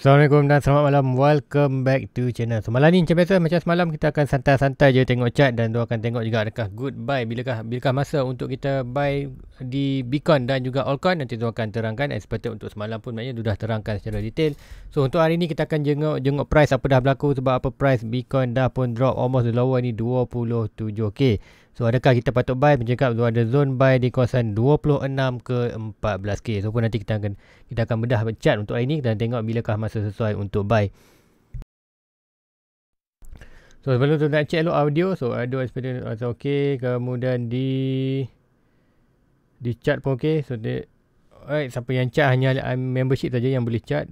Assalamualaikum dan selamat malam. Welcome back to channel. Semalam ni macam biasa macam semalam kita akan santai-santai je tengok chat dan tu akan tengok juga adakah good buy bilakah bilakah masa untuk kita buy di Bitcoin dan juga altcoin nanti tu akan terangkan and seperti untuk semalam pun maknanya sudah terangkan secara detail. So untuk hari ni kita akan jenguk jenguk price apa dah berlaku sebab apa price Bitcoin dah pun drop almost the lower ni 27k. So adakah kita patut buy Bercakap tu ada zone buy Di kawasan 26 ke 14k So pun nanti kita akan Kita akan bedah chart untuk hari ni Dan tengok bilakah masa sesuai untuk buy So sebelum tu nak check lo audio So audio experience rasa ok Kemudian di Di chart pun ok So dia Alright, siapa yang chat hanya membership saja yang boleh chat.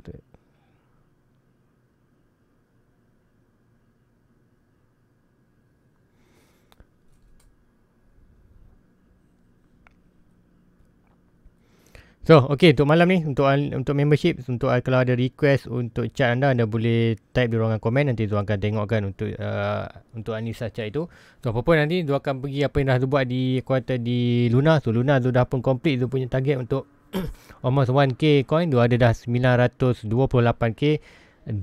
So, okay untuk malam ni untuk untuk membership untuk kalau ada request untuk chat anda anda boleh type di ruangan komen nanti tuan akan tengokkan untuk uh, untuk Anissa chat itu. So, apa pun nanti tuan akan pergi apa yang dah buat di quarter di Luna. So, Luna tu dah pun complete tu punya target untuk almost 1k coin. Dia ada dah 928k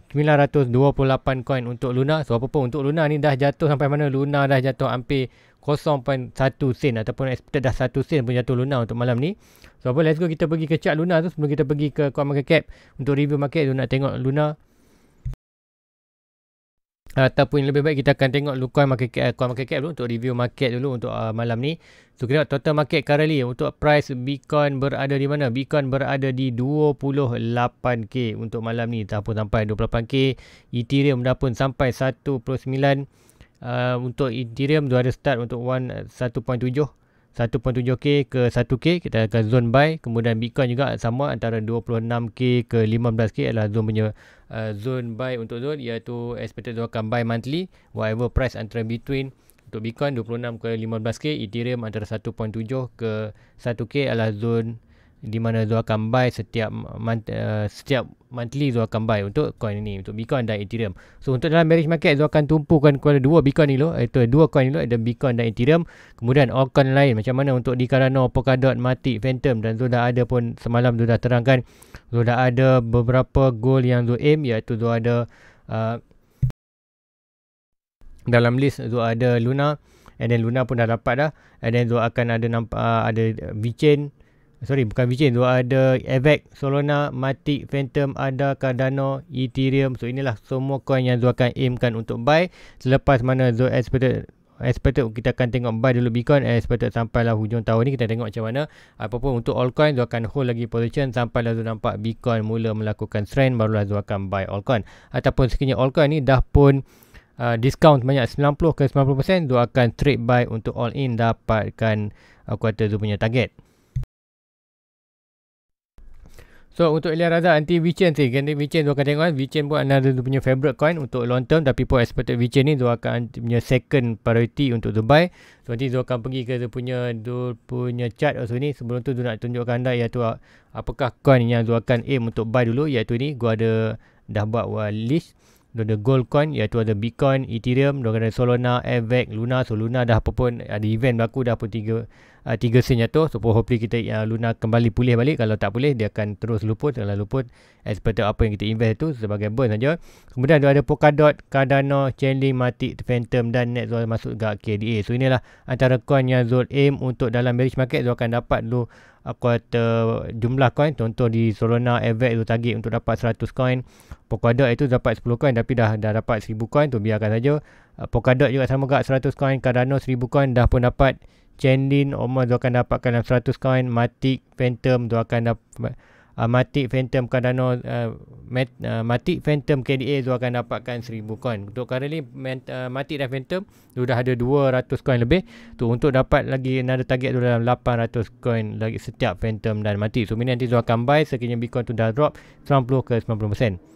928 coin untuk Luna. So, apa pun untuk Luna ni dah jatuh sampai mana Luna dah jatuh hampir 0.1 sen ataupun expected dah 1 sen pun jatuh Luna untuk malam ni. So apa let's go kita pergi ke chart Luna tu sebelum kita pergi ke coin market cap untuk review market tu nak tengok Luna ataupun yang lebih baik kita akan tengok coin market uh, eh, coin market cap dulu untuk review market dulu untuk uh, malam ni. So kita tengok total market currently untuk price Bitcoin berada di mana? Bitcoin berada di 28k untuk malam ni ataupun sampai 28k. Ethereum dah pun sampai 19 uh, untuk Ethereum dia ada start untuk 1.7 1.7k ke 1k kita akan zone buy kemudian Bitcoin juga sama antara 26k ke 15k adalah zone punya uh, zone buy untuk zone iaitu expected akan buy monthly whatever price antara between untuk Bitcoin 26 ke 15k Ethereum antara 1.7 ke 1k adalah zone di mana Zul akan buy setiap month, uh, setiap monthly Zul akan buy untuk coin ini untuk Bitcoin dan Ethereum. So untuk dalam bearish market Zul akan tumpukan kepada dua Bitcoin ni lo iaitu dua coin ni lo ada Bitcoin dan Ethereum. Kemudian all coin lain macam mana untuk di Cardano, Polkadot, Matic, Phantom dan Zul dah ada pun semalam Zul dah terangkan Zul dah ada beberapa goal yang Zul aim iaitu Zul ada uh, dalam list Zul ada Luna and then Luna pun dah dapat dah and then Zul akan ada nampak uh, ada VeChain sorry bukan VeChain tu ada Avax, Solana, Matic, Phantom, ada Cardano, Ethereum. So inilah semua coin yang Zul akan aimkan untuk buy selepas mana Zul expected expected kita akan tengok buy dulu Bitcoin expected sampai lah hujung tahun ni kita tengok macam mana apapun untuk all coin Zul akan hold lagi position sampai lah Zul nampak Bitcoin mula melakukan trend barulah Zul akan buy all coin. ataupun sekiranya all coin ni dah pun Uh, discount banyak 90 ke 90% Zul akan trade buy untuk all in dapatkan aku uh, kata Zul punya target So untuk Elia Razak nanti VeChain sih. Ganti VeChain tu akan tengok. VeChain pun ada dia punya favorite coin untuk long term. Tapi pun expected VeChain ni dia akan punya second priority untuk Dubai. So nanti dia akan pergi ke dia punya, dia punya chart also ni. Sebelum tu dia nak tunjukkan anda iaitu uh, apakah coin yang dia akan aim untuk buy dulu. Iaitu ni gua ada dah buat list. Dia ada gold coin iaitu ada Bitcoin, Ethereum, dia ada Solana, Avex, Luna. So Luna dah apa pun ada event berlaku dah pun tiga uh, tiga sen jatuh so hopefully kita uh, Luna kembali pulih balik kalau tak pulih dia akan terus luput kalau luput as per apa yang kita invest tu sebagai burn saja kemudian ada Polkadot Cardano Chainlink Matic Phantom dan NetZol masuk ke KDA so inilah antara coin yang Zul aim untuk dalam bearish market Zul akan dapat dulu kuota ah, jumlah coin contoh di Solana Avex tu target untuk dapat 100 coin Polkadot itu dapat 10 coin tapi dah dah dapat 1000 coin tu biarkan saja Polkadot juga sama gak 100 coin Cardano 1000 coin dah pun dapat Chenlin Omar dia akan dapatkan dalam 100 coin Matic Phantom dia akan dapat uh, Matic Phantom Cardano uh, Mat, uh, Matic Phantom KDA tu akan dapatkan 1000 coin untuk currently Mat, uh, Matic dan Phantom tu dah ada 200 coin lebih tu untuk dapat lagi nada target tu dalam 800 coin lagi setiap Phantom dan Matic so ini nanti tu akan buy sekiranya Bitcoin tu dah drop 90 ke 90%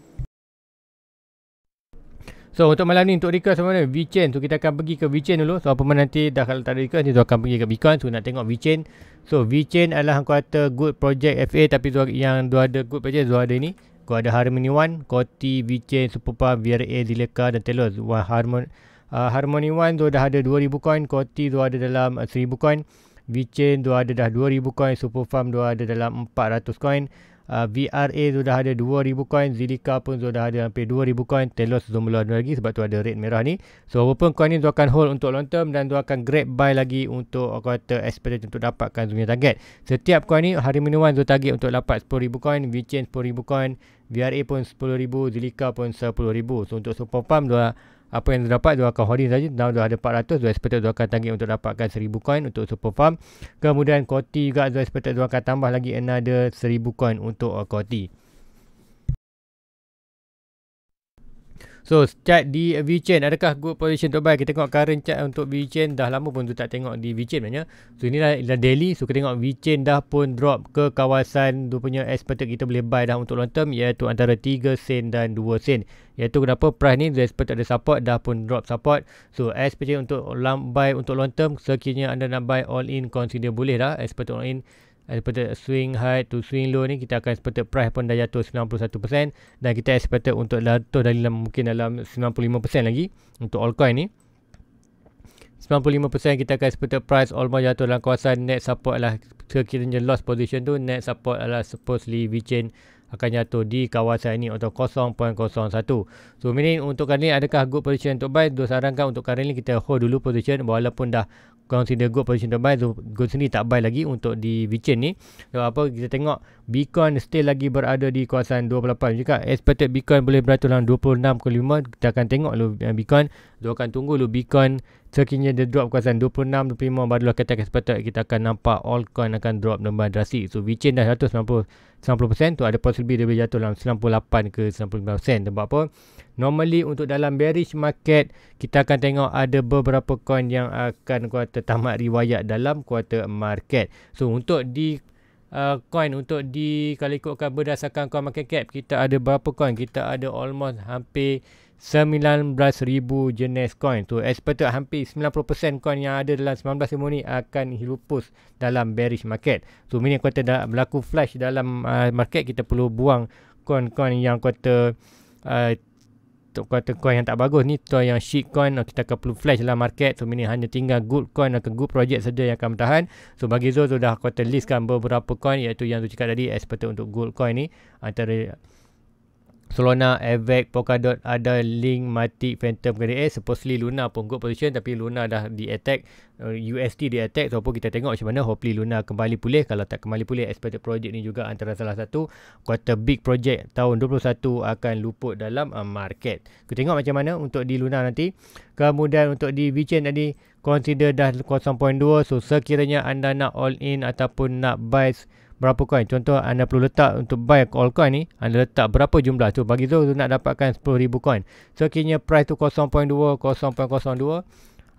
So untuk malam ni untuk request mana VeChain tu kita akan pergi ke VeChain dulu. So apa mana nanti dah kalau tak ada request ni tu akan pergi ke Bitcoin tu so, nak tengok VeChain. So VeChain adalah aku kata good project FA tapi tu yang dua ada good project dua ada ni. Kau ada Harmony One, Koti, VeChain, Superpa, VRA, Dileka dan Telos. Wah Harmon uh, Harmony One tu dah ada 2000 coin, Koti tu ada dalam uh, 1000 coin. VeChain tu ada dah 2000 coin, Superfarm tu ada dalam 400 coin uh, VRA sudah ada 2000 coin Zilliqa pun sudah ada hampir 2000 coin Telos belum ada lagi sebab tu ada rate merah ni so pun coin ni tu akan hold untuk long term dan tu akan grab buy lagi untuk kata expected untuk dapatkan punya target setiap coin ni hari minuman tu target untuk dapat 10000 coin VChain 10000 coin VRA pun 10000 Zilliqa pun 10000 so untuk super pump dua apa yang dapat dua akan holding saja now dah ada 400 dua expected dua akan tanggit untuk dapatkan 1000 coin untuk super farm kemudian koti juga dua expected dua akan tambah lagi another 1000 coin untuk koti uh, So chart di VChain adakah good position untuk buy? Kita tengok current chart untuk VChain dah lama pun tu tak tengok di VChain maknanya. So inilah, inilah daily. So kita tengok VChain dah pun drop ke kawasan tu punya expected kita boleh buy dah untuk long term iaitu antara 3 sen dan 2 sen. Iaitu kenapa price ni dia expected ada support dah pun drop support. So expected untuk buy untuk long term sekiranya anda nak buy all in consider boleh dah expected all in. Eh, daripada swing high to swing low ni kita akan expected price pun dah jatuh 91% dan kita expected untuk jatuh dalam mungkin dalam 95% lagi untuk altcoin ni 95% kita akan expected price all almost jatuh dalam kawasan net support lah sekiranya loss position tu net support adalah supposedly VeChain akan jatuh di kawasan ini atau 0.01 so meaning untuk kali ni adakah good position untuk buy saya sarankan untuk kali ni kita hold dulu position walaupun dah consider good position to buy so go sini tak buy lagi untuk di Vichen ni so apa kita tengok Bitcoin still lagi berada di kawasan 28 juga expected Bitcoin boleh beratur dalam 26 ke 5 kita akan tengok lu eh, Bitcoin tu akan tunggu lu Bitcoin sekiranya dia drop kawasan 26 25 barulah kita akan expected kita akan nampak altcoin akan drop dengan drastik so Vichen dah 190 90% tu ada possibility dia boleh jatuh dalam 98 ke 99% sebab apa Normally untuk dalam bearish market kita akan tengok ada beberapa coin yang akan kuarter tamat riwayat dalam kuarter market. So untuk di uh, coin untuk di kalau ikutkan berdasarkan coin market cap kita ada berapa coin? Kita ada almost hampir 19,000 jenis coin. So expected hampir 90% coin yang ada dalam 19 semua ni akan hilupus dalam bearish market. So mini kuarter dah berlaku flash dalam uh, market kita perlu buang coin-coin yang kuarter uh, untuk kata coin yang tak bagus ni tuan yang shit coin oh, kita akan perlu flash lah market so ini hanya tinggal good coin atau good project saja yang akan bertahan so bagi Zul sudah kata listkan beberapa coin iaitu yang tu cakap tadi expert untuk gold coin ni antara Solana, Avex, Polkadot ada link mati Phantom kena eh. Supposedly Luna pun good position tapi Luna dah di attack. USD uh, di attack. So pun kita tengok macam mana. Hopefully Luna kembali pulih. Kalau tak kembali pulih, expected project ni juga antara salah satu quarter big project tahun 2021 akan luput dalam uh, market. Kita tengok macam mana untuk di Luna nanti. Kemudian untuk di VeChain tadi, consider dah 0.2. So sekiranya anda nak all in ataupun nak buy berapa coin. Contoh anda perlu letak untuk buy all coin ni, anda letak berapa jumlah tu bagi tu, tu nak dapatkan 10,000 coin. So kini price tu 0.2 0.02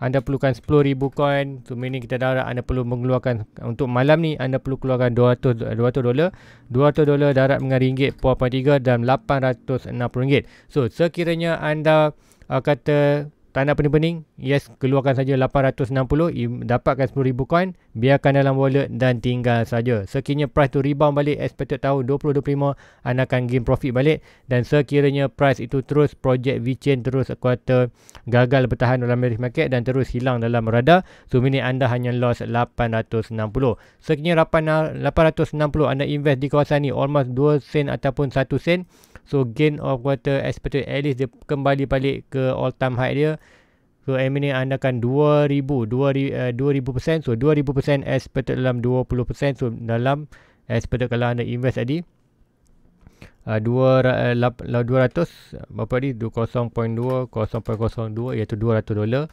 anda perlukan 10,000 coin. So meaning kita darat anda perlu mengeluarkan untuk malam ni anda perlu keluarkan 200 200 dolar. 200 dolar darat dengan ringgit 4.3 dan 860 ringgit. So sekiranya anda uh, kata tak nak pening-pening, yes, keluarkan saja 860, dapatkan 10,000 coin, biarkan dalam wallet dan tinggal saja. Sekiranya price tu rebound balik, expected tahun 2025, anda akan gain profit balik. Dan sekiranya price itu terus, project VChain terus kuota gagal bertahan dalam bearish market dan terus hilang dalam radar, so minit anda hanya loss 860. Sekiranya 860 anda invest di kawasan ni, almost 2 sen ataupun 1 sen, So gain of quarter expected at least dia kembali balik ke all time high dia. So MNA andakan 2000, uh, 2000%. So 2000% expected dalam 20%. So dalam expected kalau anda invest tadi. Uh, 200, 200 berapa tadi? 0.2, 0.02 iaitu 200 dolar.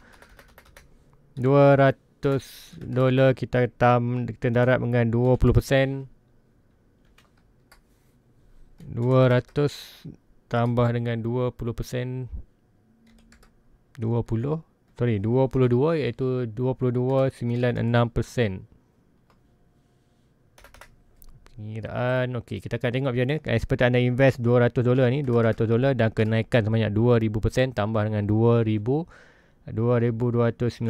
200 dolar kita tam kita darat dengan 200 tambah dengan 20% 20 sorry 22 iaitu 22.96% Kiraan, ok kita akan tengok macam mana Seperti anda invest 200 dolar ni 200 dolar dan kenaikan sebanyak 2000% Tambah dengan 2000 2296%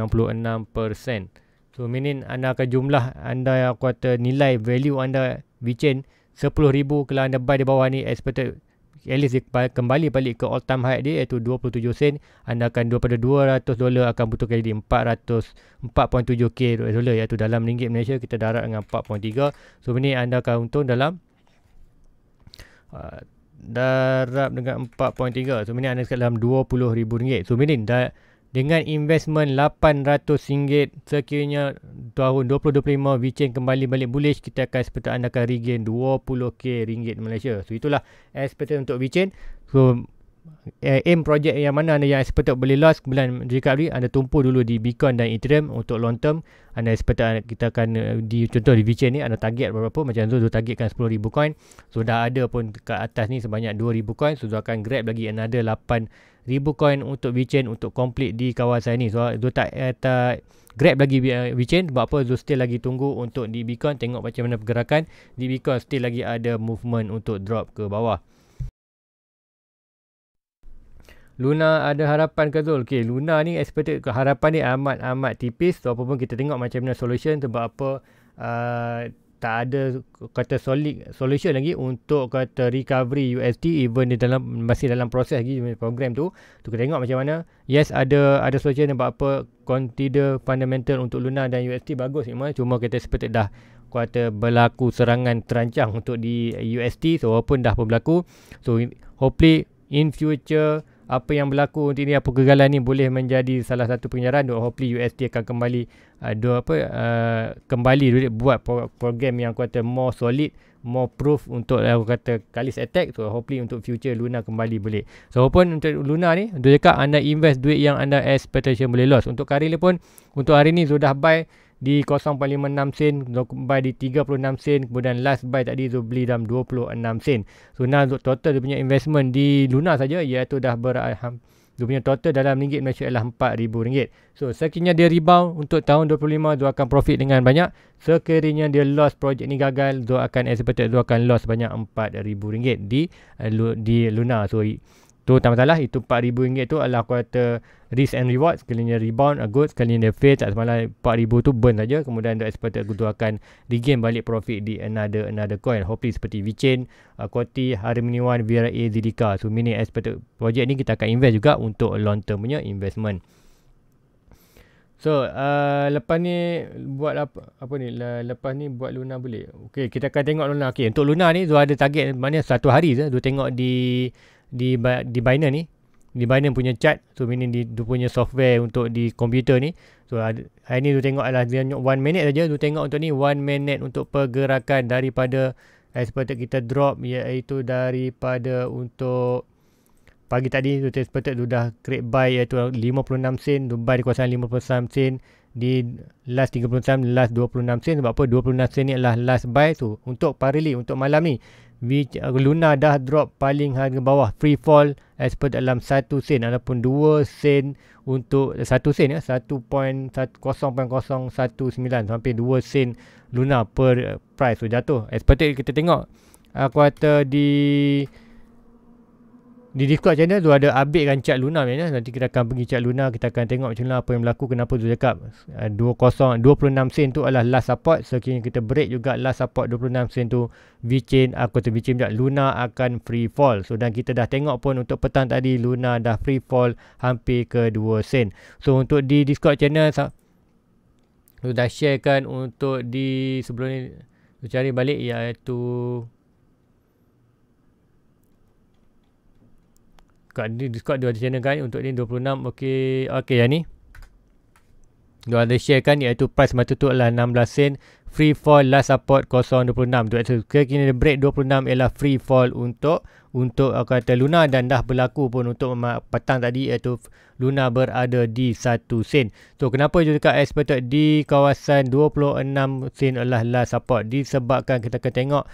So meaning anda akan jumlah anda yang kuat nilai value anda VChain 10,000 kalau anda buy di bawah ni expected at least dia kembali balik ke all time high dia iaitu 27 sen anda akan daripada 200 dolar akan butuh jadi 400 4.7k dolar iaitu dalam ringgit Malaysia kita darat dengan 4.3 so ini anda akan untung dalam uh, darab dengan 4.3 so ini anda dekat dalam ribu ringgit so ini dah dengan investment RM800 sekiranya tahun 2025 Vichain kembali balik bullish kita akan seperti anda akan regain 20k ringgit Malaysia so itulah expected untuk Vichain so eh, aim project yang mana anda yang expected boleh loss bulan jika recovery anda tumpu dulu di Bitcoin dan Ethereum untuk long term anda expected kita akan eh, di contoh di Vichain ni anda target berapa macam tu dia targetkan 10,000 coin so dah ada pun kat atas ni sebanyak 2,000 coin so dia akan grab lagi another 8 ribu coin untuk WeChain untuk complete di kawasan ni. So, Zul tak, uh, tak grab lagi WeChain. Eh, Sebab apa Zul still lagi tunggu untuk di Bitcoin. Tengok macam mana pergerakan. Di Bitcoin still lagi ada movement untuk drop ke bawah. Luna ada harapan ke Zul? Okay, Luna ni expected harapan ni amat-amat tipis. So, apa pun kita tengok macam mana solution. Sebab apa... Uh, tak ada kata solid solution lagi untuk kata recovery USD even di dalam masih dalam proses lagi program tu tu kita tengok macam mana yes ada ada solution buat apa consider fundamental untuk Luna dan USD bagus cuma cuma kita seperti dah kata berlaku serangan terancang untuk di USD so walaupun dah berlaku so hopefully in future apa yang berlaku untuk ini apa kegagalan ni boleh menjadi salah satu penyiaran Do hopefully USD akan kembali uh, do apa uh, kembali duit buat program yang kata more solid more proof untuk aku kata kalis attack so hopefully untuk future Luna kembali boleh so pun untuk Luna ni dia cakap anda invest duit yang anda expectation boleh loss untuk hari Karilia pun untuk hari ni sudah buy di 0.56 sen Zul buy di 36 sen kemudian last buy tadi Zul beli dalam 26 sen so now Zul total dia punya investment di Luna saja iaitu dah beraham dia punya total dalam ringgit Malaysia ialah rm ringgit. So, sekiranya dia rebound untuk tahun 25, dia akan profit dengan banyak. Sekiranya dia loss projek ni gagal, dia akan expected dia akan loss banyak rm ringgit di eh, di Luna. So, tu tak masalah itu RM4,000 tu adalah aku kata risk and reward sekalinya rebound a uh, good sekalinya dia fail tak semalam RM4,000 tu burn saja kemudian untuk expert aku tu akan regain balik profit di another another coin hopefully seperti VeChain uh, Harmony One VRA Zilliqa so meaning expert project ni kita akan invest juga untuk long term punya investment So uh, lepas ni buat apa, apa ni lepas ni buat Luna boleh. Okey kita akan tengok Luna. Okey untuk Luna ni tu ada target mana satu hari je Zul tengok di di di Binance ni di Binance punya chat so meaning di, dia punya software untuk di komputer ni so hari ni tu tengok adalah dia nyok 1 minit saja tu tengok untuk ni 1 minit untuk pergerakan daripada expected eh, kita drop iaitu daripada untuk pagi tadi tu expected tu dah create buy iaitu 56 sen tu buy di kawasan 56 sen di last 36 last 26 sen sebab apa 26 sen ni adalah last buy tu untuk parili untuk malam ni which uh, Luna dah drop paling harga bawah free fall as per dalam 1 sen ataupun 2 sen untuk 1 eh, sen ya 1.0.019 sampai 2 sen Luna per uh, price tu so, jatuh as per kita tengok uh, quarter di di Discord channel tu ada update kan Cak Luna mana nanti kita akan pergi Cak Luna kita akan tengok macam mana apa yang berlaku kenapa tu cakap uh, 20 26 sen tu adalah last support sekiranya so, kita break juga last support 26 sen tu V chain aku tu V chain tak Luna akan free fall so dan kita dah tengok pun untuk petang tadi Luna dah free fall hampir ke 2 sen so untuk di Discord channel tu dah sharekan untuk di sebelum ni tu cari balik iaitu Discord ni Discord dia ada channel kan Untuk ni 26 Okey Okey yang ni Dia ada share kan Iaitu price mata tu adalah 16 sen Free fall last support 0.26 Dua kata Kini dia break 26 Ialah free fall untuk Untuk aku kata Luna Dan dah berlaku pun Untuk petang tadi Iaitu Luna berada di 1 sen So kenapa dia dekat Expected di kawasan 26 sen adalah last support Disebabkan kita akan tengok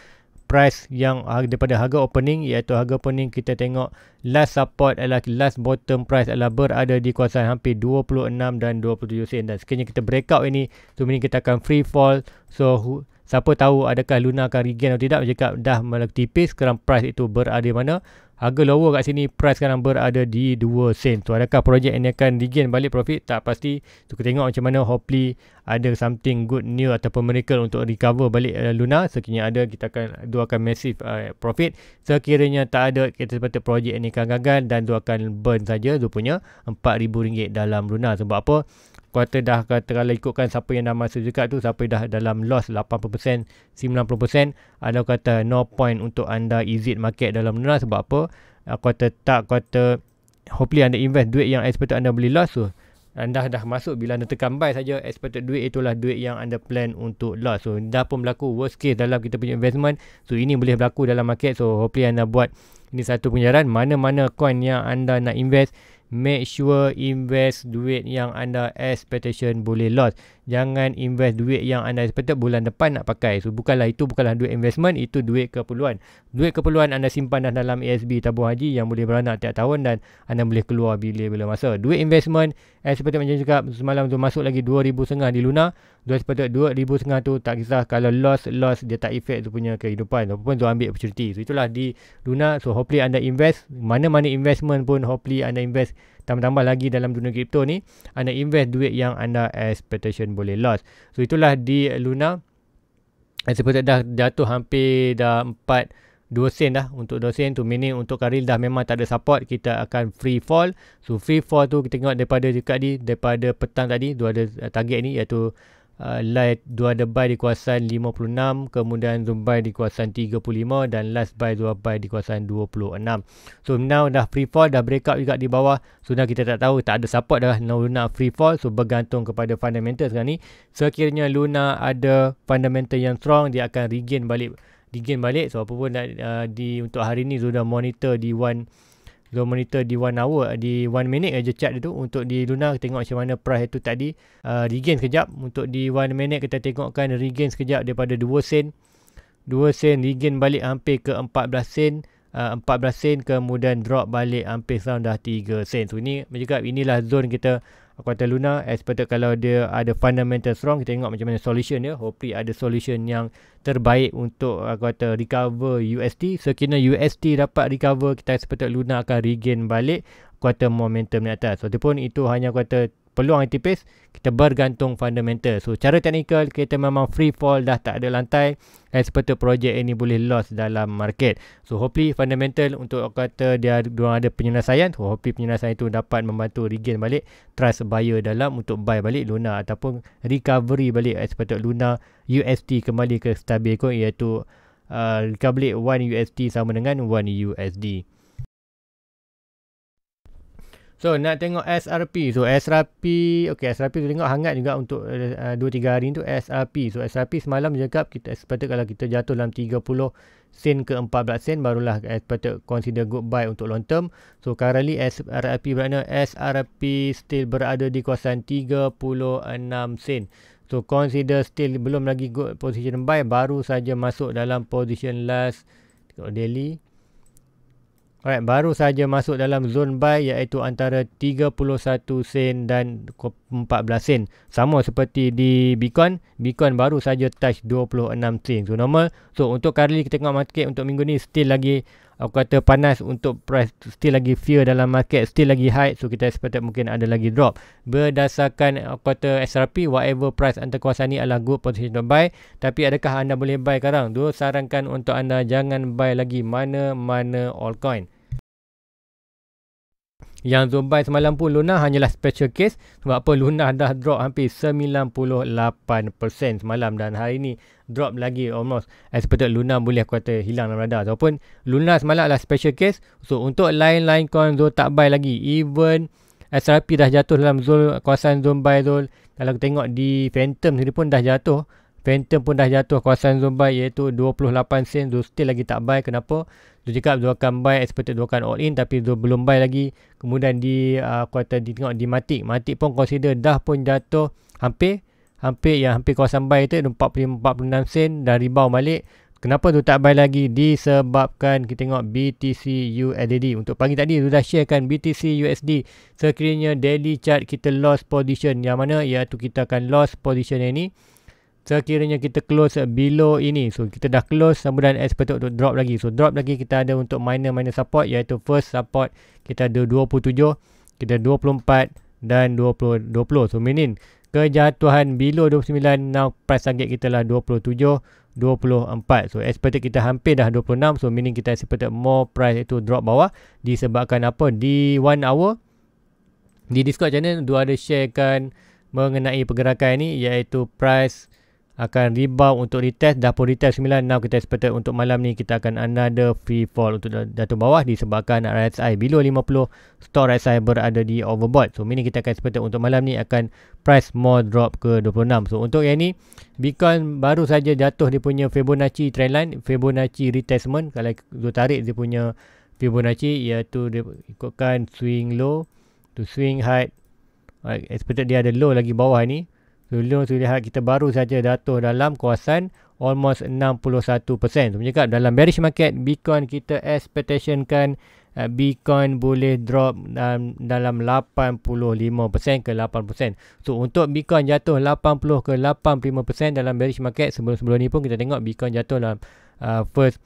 price yang daripada harga opening iaitu harga opening kita tengok last support adalah last bottom price adalah berada di kawasan hampir 26 dan 27 sen dan sekiranya kita breakout ini so ini kita akan free fall so siapa tahu adakah Luna akan regain atau tidak cakap dah melak tipis sekarang price itu berada di mana harga lower kat sini price sekarang berada di 2 sen Tu adakah projek ini akan regain balik profit tak pasti so kita tengok macam mana hopefully ada something good new ataupun miracle untuk recover balik uh, Luna sekiranya ada kita akan doakan massive uh, profit sekiranya tak ada kita sepatut projek ini akan gagal dan doakan burn saja rupanya RM4,000 dalam Luna sebab apa kuarter dah kata ikutkan siapa yang dah masuk juga tu siapa dah dalam loss 80% 90% ada kata no point untuk anda exit market dalam menerah sebab apa ah, kuarter tak kuarter hopefully anda invest duit yang expert anda beli loss tu anda dah masuk bila anda tekan buy saja expected duit itulah duit yang anda plan untuk loss so dah pun berlaku worst case dalam kita punya investment so ini boleh berlaku dalam market so hopefully anda buat ini satu penyiaran mana-mana coin yang anda nak invest make sure invest duit yang anda expectation boleh loss. Jangan invest duit yang anda expected bulan depan nak pakai. So bukanlah itu bukanlah duit investment, itu duit keperluan. Duit keperluan anda simpan dah dalam ASB tabung haji yang boleh beranak tiap tahun dan anda boleh keluar bila-bila masa. Duit investment eh, seperti macam cakap semalam tu masuk lagi 2000 setengah di Luna. Dua sepatut 2000 setengah tu tak kisah kalau loss loss dia tak efek tu punya kehidupan ataupun tu ambil opportunity. So itulah di Luna. So hopefully anda invest mana-mana investment pun hopefully anda invest Tambah-tambah lagi dalam dunia kripto ni, anda invest duit yang anda expectation boleh loss. So itulah di Luna. Seperti dah jatuh hampir dah 4 2 sen dah untuk 2 sen tu meaning untuk karil dah memang tak ada support kita akan free fall so free fall tu kita tengok daripada dekat ni daripada petang tadi tu ada target ni iaitu Uh, light dua ada buy di kawasan 56 kemudian zoom buy di kawasan 35 dan last buy dua buy di kawasan 26 so now dah free fall dah break up juga di bawah so now kita tak tahu tak ada support dah Luna free fall so bergantung kepada fundamental sekarang ni sekiranya Luna ada fundamental yang strong dia akan regain balik regain balik so apa pun uh, di untuk hari ni sudah monitor di one low monitor di one hour di one minute aja chart dia untuk di Luna kita tengok macam mana price itu tadi uh, regain sekejap untuk di one minute kita tengokkan regain sekejap daripada 2 sen 2 sen regain balik hampir ke 14 sen uh, 14 sen kemudian drop balik hampir sound dah 3 sen so ni macam inilah zone kita Kuartal Luna as kalau dia ada fundamental strong kita tengok macam mana solution dia hopefully ada solution yang terbaik untuk kata recover USD sekiranya so, USD dapat recover kita as Luna akan regain balik kuartal momentum ni atas walaupun itu hanya kuartal peluang yang tipis kita bergantung fundamental so cara teknikal kita memang free fall dah tak ada lantai and sepatutnya projek ini boleh loss dalam market so hopefully fundamental untuk kata dia, dua ada penyelesaian so hopefully penyelesaian itu dapat membantu regain balik trust buyer dalam untuk buy balik Luna ataupun recovery balik as Luna UST kembali ke stabil coin iaitu uh, recovery 1 UST sama dengan 1 USD So nak tengok SRP. So SRP, okay SRP tu tengok hangat juga untuk uh, 2 3 hari tu SRP. So SRP semalam cakap kita expected kalau kita jatuh dalam 30 sen ke 14 sen barulah expected consider good buy untuk long term. So currently SRP berada SRP still berada di kawasan 36 sen. So consider still belum lagi good position buy baru saja masuk dalam position last Tengok daily Alright, baru saja masuk dalam zone buy iaitu antara 31 sen dan 14 sen. Sama seperti di Bitcoin, Bitcoin baru saja touch 26 sen. So normal. So untuk kali kita tengok market untuk minggu ni still lagi aku kata panas untuk price still lagi fear dalam market, still lagi high. So kita expect mungkin ada lagi drop. Berdasarkan aku kata SRP, whatever price antara kuasa ni adalah good position untuk buy. Tapi adakah anda boleh buy sekarang? Dua sarankan untuk anda jangan buy lagi mana-mana altcoin. Yang Zubai semalam pun Luna hanyalah special case sebab apa Luna dah drop hampir 98% semalam dan hari ini drop lagi almost expected Luna boleh kata hilang dalam radar ataupun Luna semalam adalah special case so untuk lain-lain coin Zul tak buy lagi even SRP dah jatuh dalam Zul kawasan Zul Zul kalau tengok di Phantom sendiri pun dah jatuh Phantom pun dah jatuh kawasan zone buy iaitu 28 sen. Zul still lagi tak buy. Kenapa? Zul cakap Zul akan buy expected Zul akan all in tapi Zul belum buy lagi. Kemudian di uh, kuartal di tengok di Matik. Matik pun consider dah pun jatuh hampir. Hampir yang hampir kawasan buy tu 45-46 sen dah rebound balik. Kenapa tu tak buy lagi? Disebabkan kita tengok BTC USD. Untuk pagi tadi tu dah sharekan BTC USD. Sekiranya daily chart kita lost position. Yang mana iaitu kita akan lost position yang ni sekiranya kita close below ini so kita dah close kemudian expect untuk drop lagi so drop lagi kita ada untuk minor minor support iaitu first support kita ada 27 kita 24 dan 20 20 so meaning kejatuhan below 29 now price target kita lah 27 24 so expected kita hampir dah 26 so meaning kita expected more price itu drop bawah disebabkan apa di one hour di Discord channel dua ada sharekan mengenai pergerakan ini iaitu price akan rebound untuk retest dah pun retest 9 kita expected untuk malam ni kita akan another free fall untuk datang bawah disebabkan RSI below 50 stock RSI berada di overbought so meaning kita akan expected untuk malam ni akan price more drop ke 26 so untuk yang ni Bitcoin baru saja jatuh dia punya Fibonacci trendline Fibonacci retestment kalau kita tarik dia punya Fibonacci iaitu dia ikutkan swing low to swing high Expected dia ada low lagi bawah ni belum lihat kita baru saja jatuh dalam kawasan almost 61%. Saya cakap dalam bearish market, Bitcoin kita expectationkan eh, Bitcoin boleh drop dalam, dalam 85% ke 8%. So untuk Bitcoin jatuh 80 ke 85% dalam bearish market sebelum-sebelum ni pun kita tengok Bitcoin jatuh dalam uh, first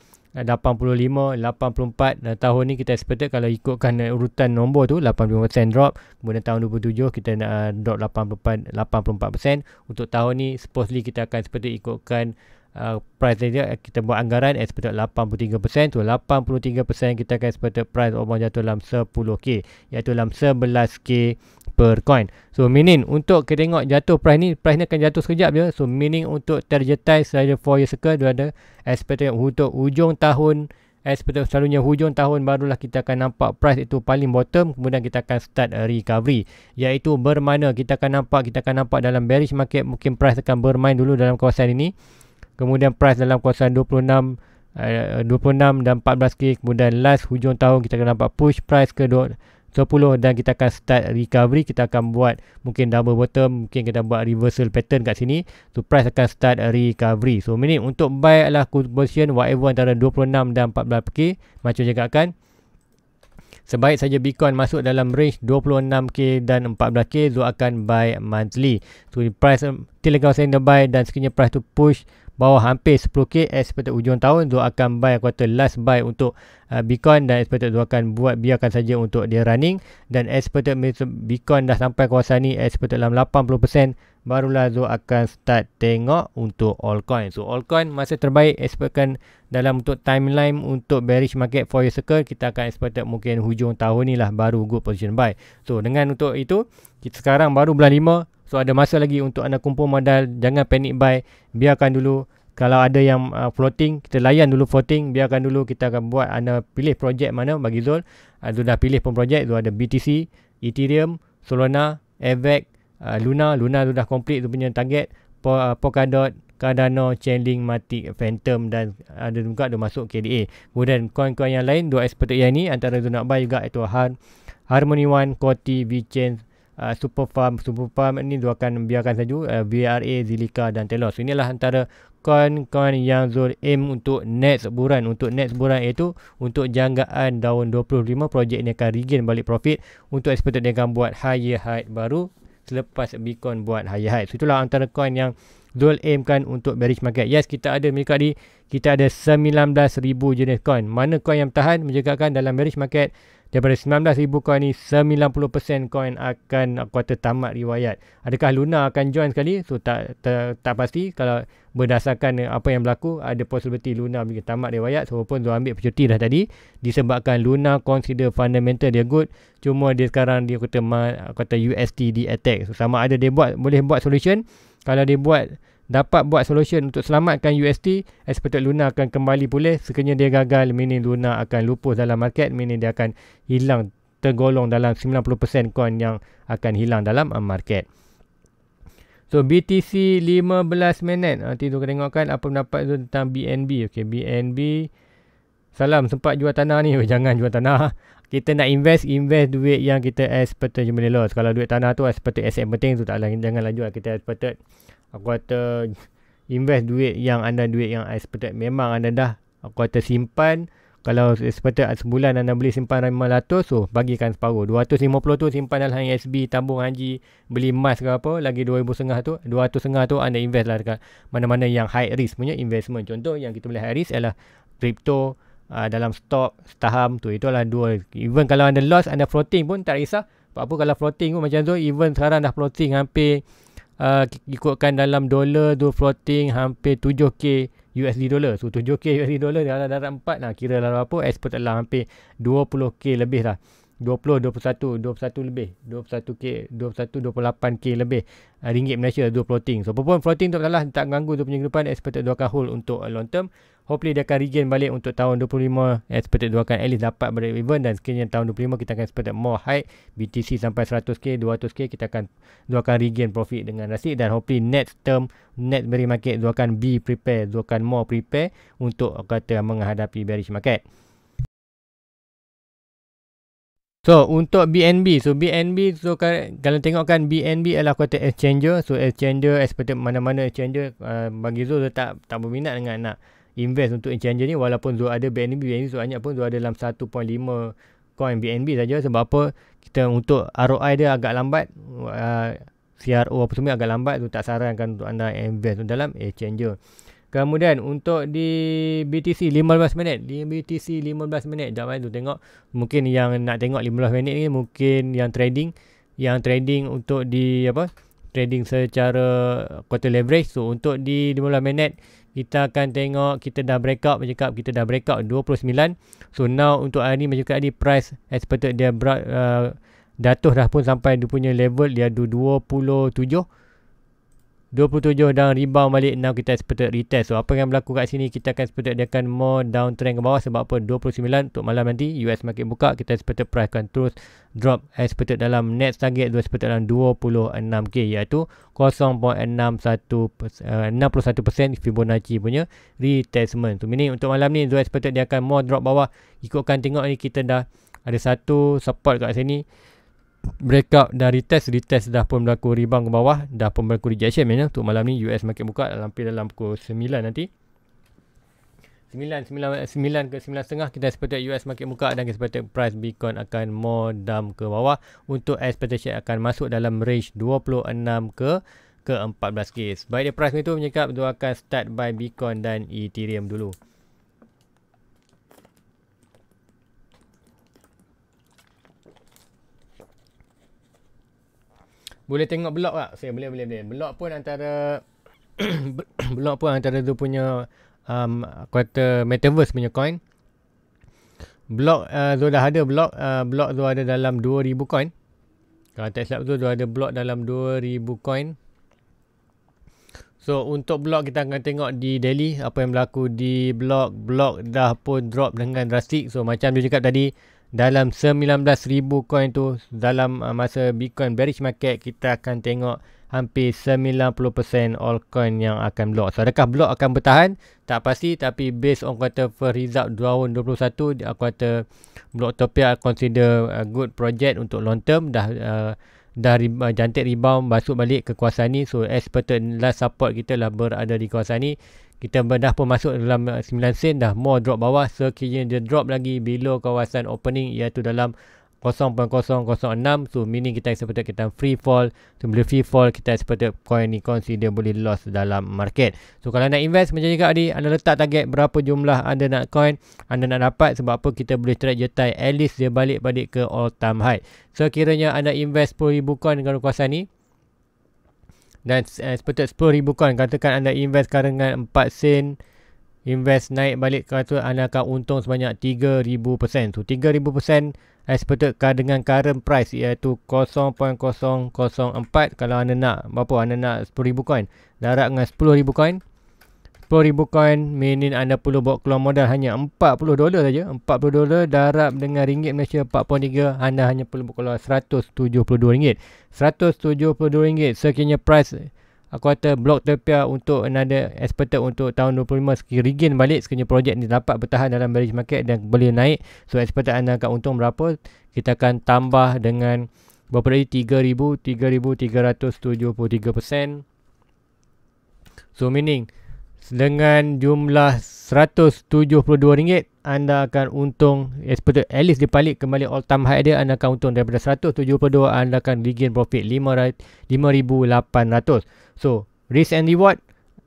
85 eh, 84 tahun ni kita expected kalau ikutkan eh, urutan nombor tu 85% drop kemudian tahun 27 kita nak eh, drop 84 84% untuk tahun ni supposedly kita akan seperti ikutkan uh, price dia kita buat anggaran eh, sepatut 83% tu 83% kita akan sepatut price orang jatuh dalam 10k iaitu dalam 11k per coin. So meaning untuk kita tengok jatuh price ni, price ni akan jatuh sekejap je. So meaning untuk terjetai selalu 4 years circle, dia ada expectation untuk hujung tahun, expectation selalunya hujung tahun barulah kita akan nampak price itu paling bottom, kemudian kita akan start recovery. Iaitu bermana kita akan nampak, kita akan nampak dalam bearish market mungkin price akan bermain dulu dalam kawasan ini. Kemudian price dalam kawasan 26 uh, 26 dan 14k kemudian last hujung tahun kita akan nampak push price ke 10 dan kita akan start recovery kita akan buat mungkin double bottom mungkin kita buat reversal pattern kat sini so price akan start recovery so ini untuk buy adalah position whatever antara 26 dan 14k macam cakapkan Sebaik saja Bitcoin masuk dalam range 26k dan 14k Zul akan buy monthly So price um, Till kawasan dia buy Dan sekiranya price tu push bawah hampir 10k expected ujung tahun dia akan buy kuota last buy untuk uh, Bitcoin dan expected dia akan buat biarkan saja untuk dia running dan expected Bitcoin dah sampai kuasa ni expected dalam 80% barulah dia akan start tengok untuk all coin. so all coin masa terbaik expectkan dalam untuk timeline untuk bearish market for your circle kita akan expected mungkin hujung tahun ni lah baru good position buy so dengan untuk itu kita sekarang baru bulan 5 So ada masa lagi untuk anda kumpul modal, jangan panic buy, biarkan dulu. Kalau ada yang uh, floating, kita layan dulu floating, biarkan dulu kita akan buat anda pilih projek mana bagi Zul. Uh, Zul dah pilih pun projek, Zul ada BTC, Ethereum, Solana, AVAX, uh, Luna. Luna tu dah complete tu punya target. Uh, Polkadot, Cardano, Chainlink, Matic, Phantom dan uh, ada juga ada masuk KDA. Kemudian coin-coin yang lain, dua expert yang ini antara tu nak buy juga itu Harmony One, Coty, VeChain, uh, super farm super farm ini dia akan biarkan saja uh, eh, VRA Zilliqa dan Telos inilah antara coin-coin yang Zul aim untuk next bulan untuk next bulan iaitu untuk jangkaan daun 25 projek ini akan regain balik profit untuk expected dia akan buat higher height baru selepas Bitcoin buat higher height so itulah antara coin yang Dual aim kan untuk bearish market. Yes, kita ada mereka di kita ada 19,000 jenis coin. Mana coin yang tahan menjagakan dalam bearish market daripada 19,000 coin ni 90% coin akan kuarter tamat riwayat. Adakah Luna akan join sekali? So tak ta, tak pasti kalau berdasarkan apa yang berlaku ada possibility Luna bagi tamat riwayat so pun dia ambil percuti dah tadi disebabkan Luna consider fundamental dia good cuma dia sekarang dia kata kata USD di attack so sama ada dia buat boleh buat solution kalau dia buat dapat buat solution untuk selamatkan USD, expected Luna akan kembali pulih sekiranya dia gagal meaning Luna akan lupus dalam market meaning dia akan hilang tergolong dalam 90% coin yang akan hilang dalam market So BTC 15 minit. Ah, nanti tu kena tengokkan apa pendapat tu tentang BNB. Okey, BNB Salam sempat jual tanah ni. Jangan jual tanah. Kita nak invest, invest duit yang kita expected je benda loss. Kalau duit tanah tu expected asset penting tu taklah janganlah jual. Kita expected. Aku kata invest duit yang anda duit yang expected. Memang anda dah. Aku kata simpan. Kalau expected sebulan anda boleh simpan RM500 so bagikan separuh. RM250 tu simpan dalam USB tabung haji beli emas ke apa. Lagi RM2,500 tu. RM200,500 tu anda invest lah dekat mana-mana yang high risk punya investment. Contoh yang kita boleh high risk ialah crypto. Crypto. Ah, dalam stok, saham tu itu itulah dua even kalau anda loss anda floating pun tak risau apa apa kalau floating pun macam tu even sekarang dah floating hampir uh, ikutkan dalam dolar tu floating hampir 7k USD dolar. so 7k USD dollar dalam darat 4 Nah kira lah apa expert lah hampir 20k lebih lah 20, 21, 21 lebih 21k, 21, 28k lebih uh, ringgit Malaysia dua floating so apapun floating tu tak salah, tak ganggu tu punya kehidupan expected dua akan hold untuk uh, long term hopefully dia akan regain balik untuk tahun 25 expected dua akan at least dapat break even dan sekiranya tahun 25 kita akan expected more high BTC sampai 100k, 200k kita akan dua akan regain profit dengan rasik dan hopefully next term net bear market dua akan be prepare dua akan more prepare untuk kata menghadapi bearish market So untuk BNB, so BNB so kan, kalau tengokkan BNB adalah kuota exchanger, so exchanger seperti mana-mana exchanger uh, bagi Zul dia tak tak berminat dengan nak invest untuk exchanger ni walaupun Zul ada BNB, BNB so banyak pun Zul ada dalam 1.5 coin BNB saja sebab apa kita untuk ROI dia agak lambat uh, CRO apa semua agak lambat tu so, tak sarankan untuk anda invest dalam exchanger. Eh, Kemudian untuk di BTC 15 minit. Di BTC 15 minit. Jangan eh, tu tengok. Mungkin yang nak tengok 15 minit ni mungkin yang trading. Yang trading untuk di apa? Trading secara quarter leverage. So untuk di 15 minit kita akan tengok kita dah break out, macam cakap kita dah break breakout 29. So now untuk hari ni macam cakap ni price expected dia uh, Datuh dah pun sampai dia punya level dia ada 27. 27 dan rebound balik 6 kita expected retest. So apa yang berlaku kat sini kita akan expected dia akan more downtrend ke bawah sebab apa 29 untuk malam nanti US market buka kita expected price akan terus drop expected eh, dalam next target dua expected dalam 26k iaitu 0.61 61% eh, Fibonacci punya retestment. So meaning untuk malam ni dua expected dia akan more drop bawah ikutkan tengok ni kita dah ada satu support kat sini breakout dari test retest dah pun berlaku rebound ke bawah dah pun berlaku rejection mana untuk malam ni US market buka dalam pilihan dalam pukul 9 nanti 9, 9, 9 ke 9.30 kita expected US market buka dan kita expected price Bitcoin akan more dump ke bawah untuk expectation akan masuk dalam range 26 ke ke 14 case. Baik dia price itu tu menyekap dia akan start by Bitcoin dan Ethereum dulu. Boleh tengok blog tak? Saya boleh boleh boleh. Blog pun antara blog pun antara tu punya um, kuota metaverse punya coin. Blog uh, tu uh, dah ada blog. Uh, blog tu ada dalam 2000 coin. Kalau tak silap tu, tu ada blog dalam 2000 coin. So untuk blog kita akan tengok di daily apa yang berlaku di blog. Blog dah pun drop dengan drastik. So macam dia cakap tadi, dalam 19,000 coin tu dalam uh, masa Bitcoin bearish market kita akan tengok hampir 90% all coin yang akan block. So adakah block akan bertahan? Tak pasti tapi based on quarter first result 2021 aku quarter block topia consider a good project untuk long term dah uh, dah uh, jantik rebound masuk balik ke kuasa ni. So as per last support kita lah berada di kuasa ni kita dah pun masuk dalam 9 eh, sen dah more drop bawah sekiranya dia drop lagi below kawasan opening iaitu dalam 0.006 so meaning kita expected kita free fall so bila free fall kita expected coin ni consider boleh loss dalam market so kalau nak invest macam cakap tadi anda letak target berapa jumlah anda nak coin anda nak dapat sebab apa kita boleh track jetai at least dia balik-balik ke all time high So so, anda invest 10,000 coin dengan kuasa ni dan seperti RM10,000 kan. Katakan anda invest sekarang dengan 4 sen. Invest naik balik ke atas anda akan untung sebanyak 3000%. So 3000% as per dengan current price iaitu 0.004 kalau anda nak berapa anda nak 10000 coin. Darat dengan 10000 coin. 10,000 coin minin anda perlu bawa keluar modal hanya 40 dolar saja 40 dolar darab dengan ringgit Malaysia 4.3 anda hanya perlu bawa keluar 172 ringgit 172 ringgit sekiranya price aku kata blok terpia untuk anda expected untuk tahun 25 sekiranya regain balik sekiranya projek ni dapat bertahan dalam bearish market dan boleh naik so expected anda akan untung berapa kita akan tambah dengan berapa tadi 3,000 3,373% so meaning dengan jumlah RM172 anda akan untung eh, at least dia balik kembali all time high dia anda akan untung daripada RM172 anda akan regain profit RM5,800 so risk and reward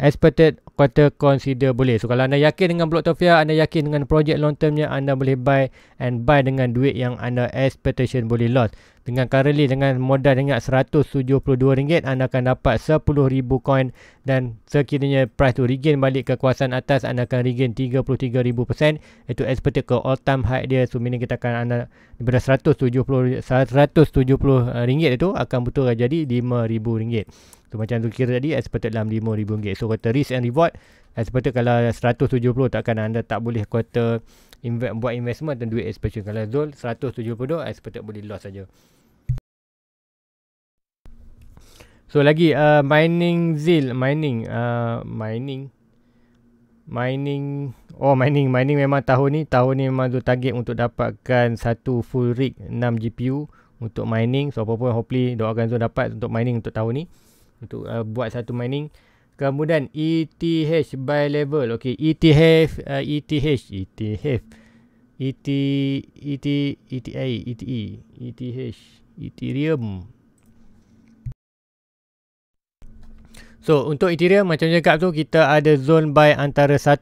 expected Peter consider boleh. So kalau anda yakin dengan Blok Tofia, anda yakin dengan projek long termnya, anda boleh buy and buy dengan duit yang anda expectation boleh loss. Dengan currently dengan modal ingat RM172, anda akan dapat 10,000 coin dan sekiranya price tu regain balik ke kuasaan atas, anda akan regain 33,000%. Itu expected ke all time high dia. So meaning kita akan anda daripada RM170 itu akan betul jadi RM5,000. So macam tu kira tadi expected dalam RM5,000. So kata risk and reward buat eh, seperti kalau 170 takkan anda tak boleh kuota invest buat investment dan duit expansion kalau zul 172 eh, seperti boleh loss saja so lagi uh, mining zil mining uh, mining mining oh mining mining memang tahun ni tahun ni memang tu target untuk dapatkan satu full rig 6 GPU untuk mining so apa apa hopefully doakan tu dapat untuk mining untuk tahun ni untuk uh, buat satu mining Kemudian ETH by level. Okey, ETH, uh, ETH, ETH, ETH, ET, ET, ETI, ETH, Ethereum. So, untuk Ethereum macam yang cakap tu kita ada zone buy antara 1.7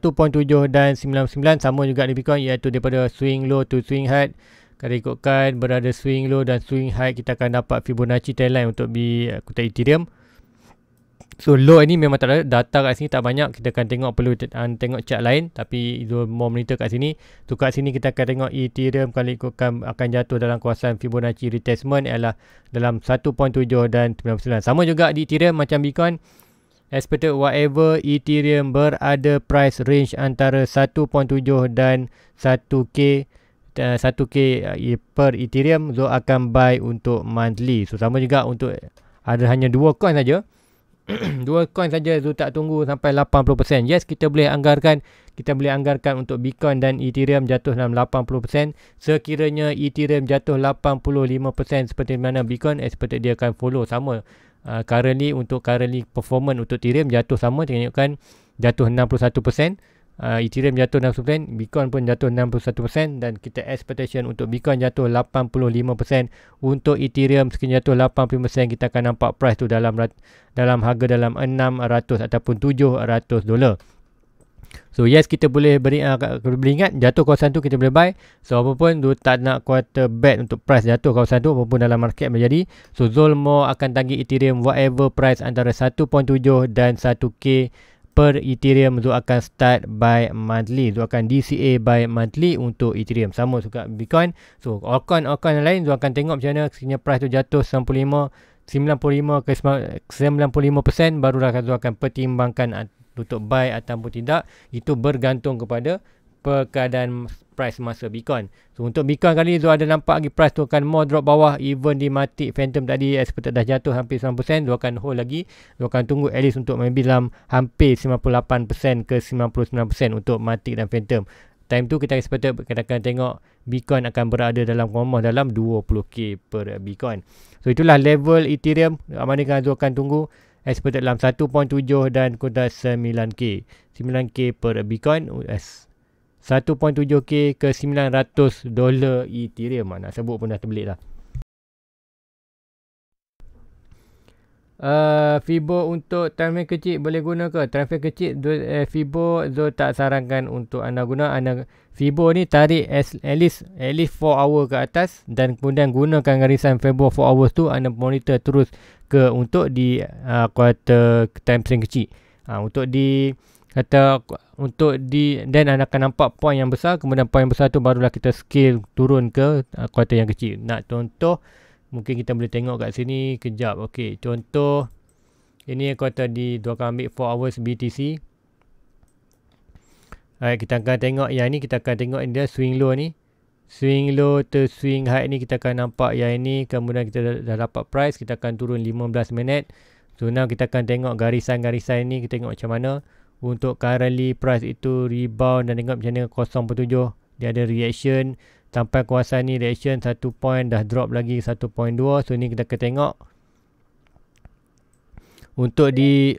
dan 99 sama juga di Bitcoin iaitu daripada swing low to swing high. Kalau ikutkan berada swing low dan swing high kita akan dapat Fibonacci trendline untuk B kutai Ethereum. So low ini memang tak ada data kat sini tak banyak kita akan tengok perlu ah, tengok chart lain tapi itu more monitor kat sini tu kat sini kita akan tengok Ethereum kalau ikutkan akan jatuh dalam kawasan Fibonacci retestment ialah dalam 1.7 dan 99 sama juga di Ethereum macam Bitcoin expected whatever Ethereum berada price range antara 1.7 dan 1k uh, 1k per Ethereum so akan buy untuk monthly so sama juga untuk ada hanya dua coin saja dua coin saja tu tak tunggu sampai 80%. Yes, kita boleh anggarkan kita boleh anggarkan untuk Bitcoin dan Ethereum jatuh dalam 80%. Sekiranya Ethereum jatuh 85% seperti mana Bitcoin eh, seperti dia akan follow sama. Uh, currently untuk currently performance untuk Ethereum jatuh sama tengokkan jatuh 61% uh, Ethereum jatuh 60%, Bitcoin pun jatuh 61% dan kita expectation untuk Bitcoin jatuh 85%, untuk Ethereum sekiranya jatuh 85% kita akan nampak price tu dalam dalam harga dalam 600 ataupun 700 dolar. So yes kita boleh beri uh, ingat jatuh kawasan tu kita boleh buy. So apa pun tu tak nak quarter bet untuk price jatuh kawasan tu apa pun dalam market menjadi. So Zolmo akan tanggi Ethereum whatever price antara 1.7 dan 1k per Ethereum tu akan start by monthly tu akan DCA by monthly untuk Ethereum Sama juga Bitcoin So altcoin altcoin lain tu akan tengok macam mana Sekiranya price tu jatuh 95 95 ke 95% Barulah Zul akan pertimbangkan ah, Untuk buy ataupun tidak Itu bergantung kepada per keadaan price masa Bitcoin. So untuk Bitcoin kali ni Zul ada nampak lagi price tu akan more drop bawah even di mati Phantom tadi expected dah jatuh hampir 90% dia akan hold lagi. Dia akan tunggu at least untuk maybe dalam hampir 98% ke 99% untuk mati dan Phantom. Time tu kita expected kita akan tengok Bitcoin akan berada dalam kurang dalam 20k per Bitcoin. So itulah level Ethereum. Amanikan Zul akan tunggu expected dalam 1.7 dan kota 9k. 9k per Bitcoin. Uh, 1.7k ke 900 dolar Ethereum mana? Nak sebut pun dah terbelit lah. Uh, Fibo untuk transfer kecil boleh guna ke? Transfer kecil do, eh, Fibo Zul tak sarankan untuk anda guna. Anda Fibo ni tarik as, at least at least 4 hour ke atas dan kemudian gunakan garisan Fibo 4 hours tu anda monitor terus ke untuk di uh, quarter time frame kecil. Uh, untuk di kata untuk di then anda akan nampak poin yang besar kemudian poin yang besar tu barulah kita scale turun ke uh, quarter yang kecil nak contoh mungkin kita boleh tengok kat sini kejap okey contoh ini yang di dua akan ambil 4 hours BTC Alright, kita akan tengok yang ini kita akan tengok dia swing low ni swing low to swing high ni kita akan nampak yang ini kemudian kita dah, dah dapat price kita akan turun 15 minit so now kita akan tengok garisan-garisan ini kita tengok macam mana untuk currently price itu rebound dan tengok macam mana 0.7 dia ada reaction sampai kuasa ni reaction 1 point dah drop lagi 1.2 so ni kita akan tengok untuk di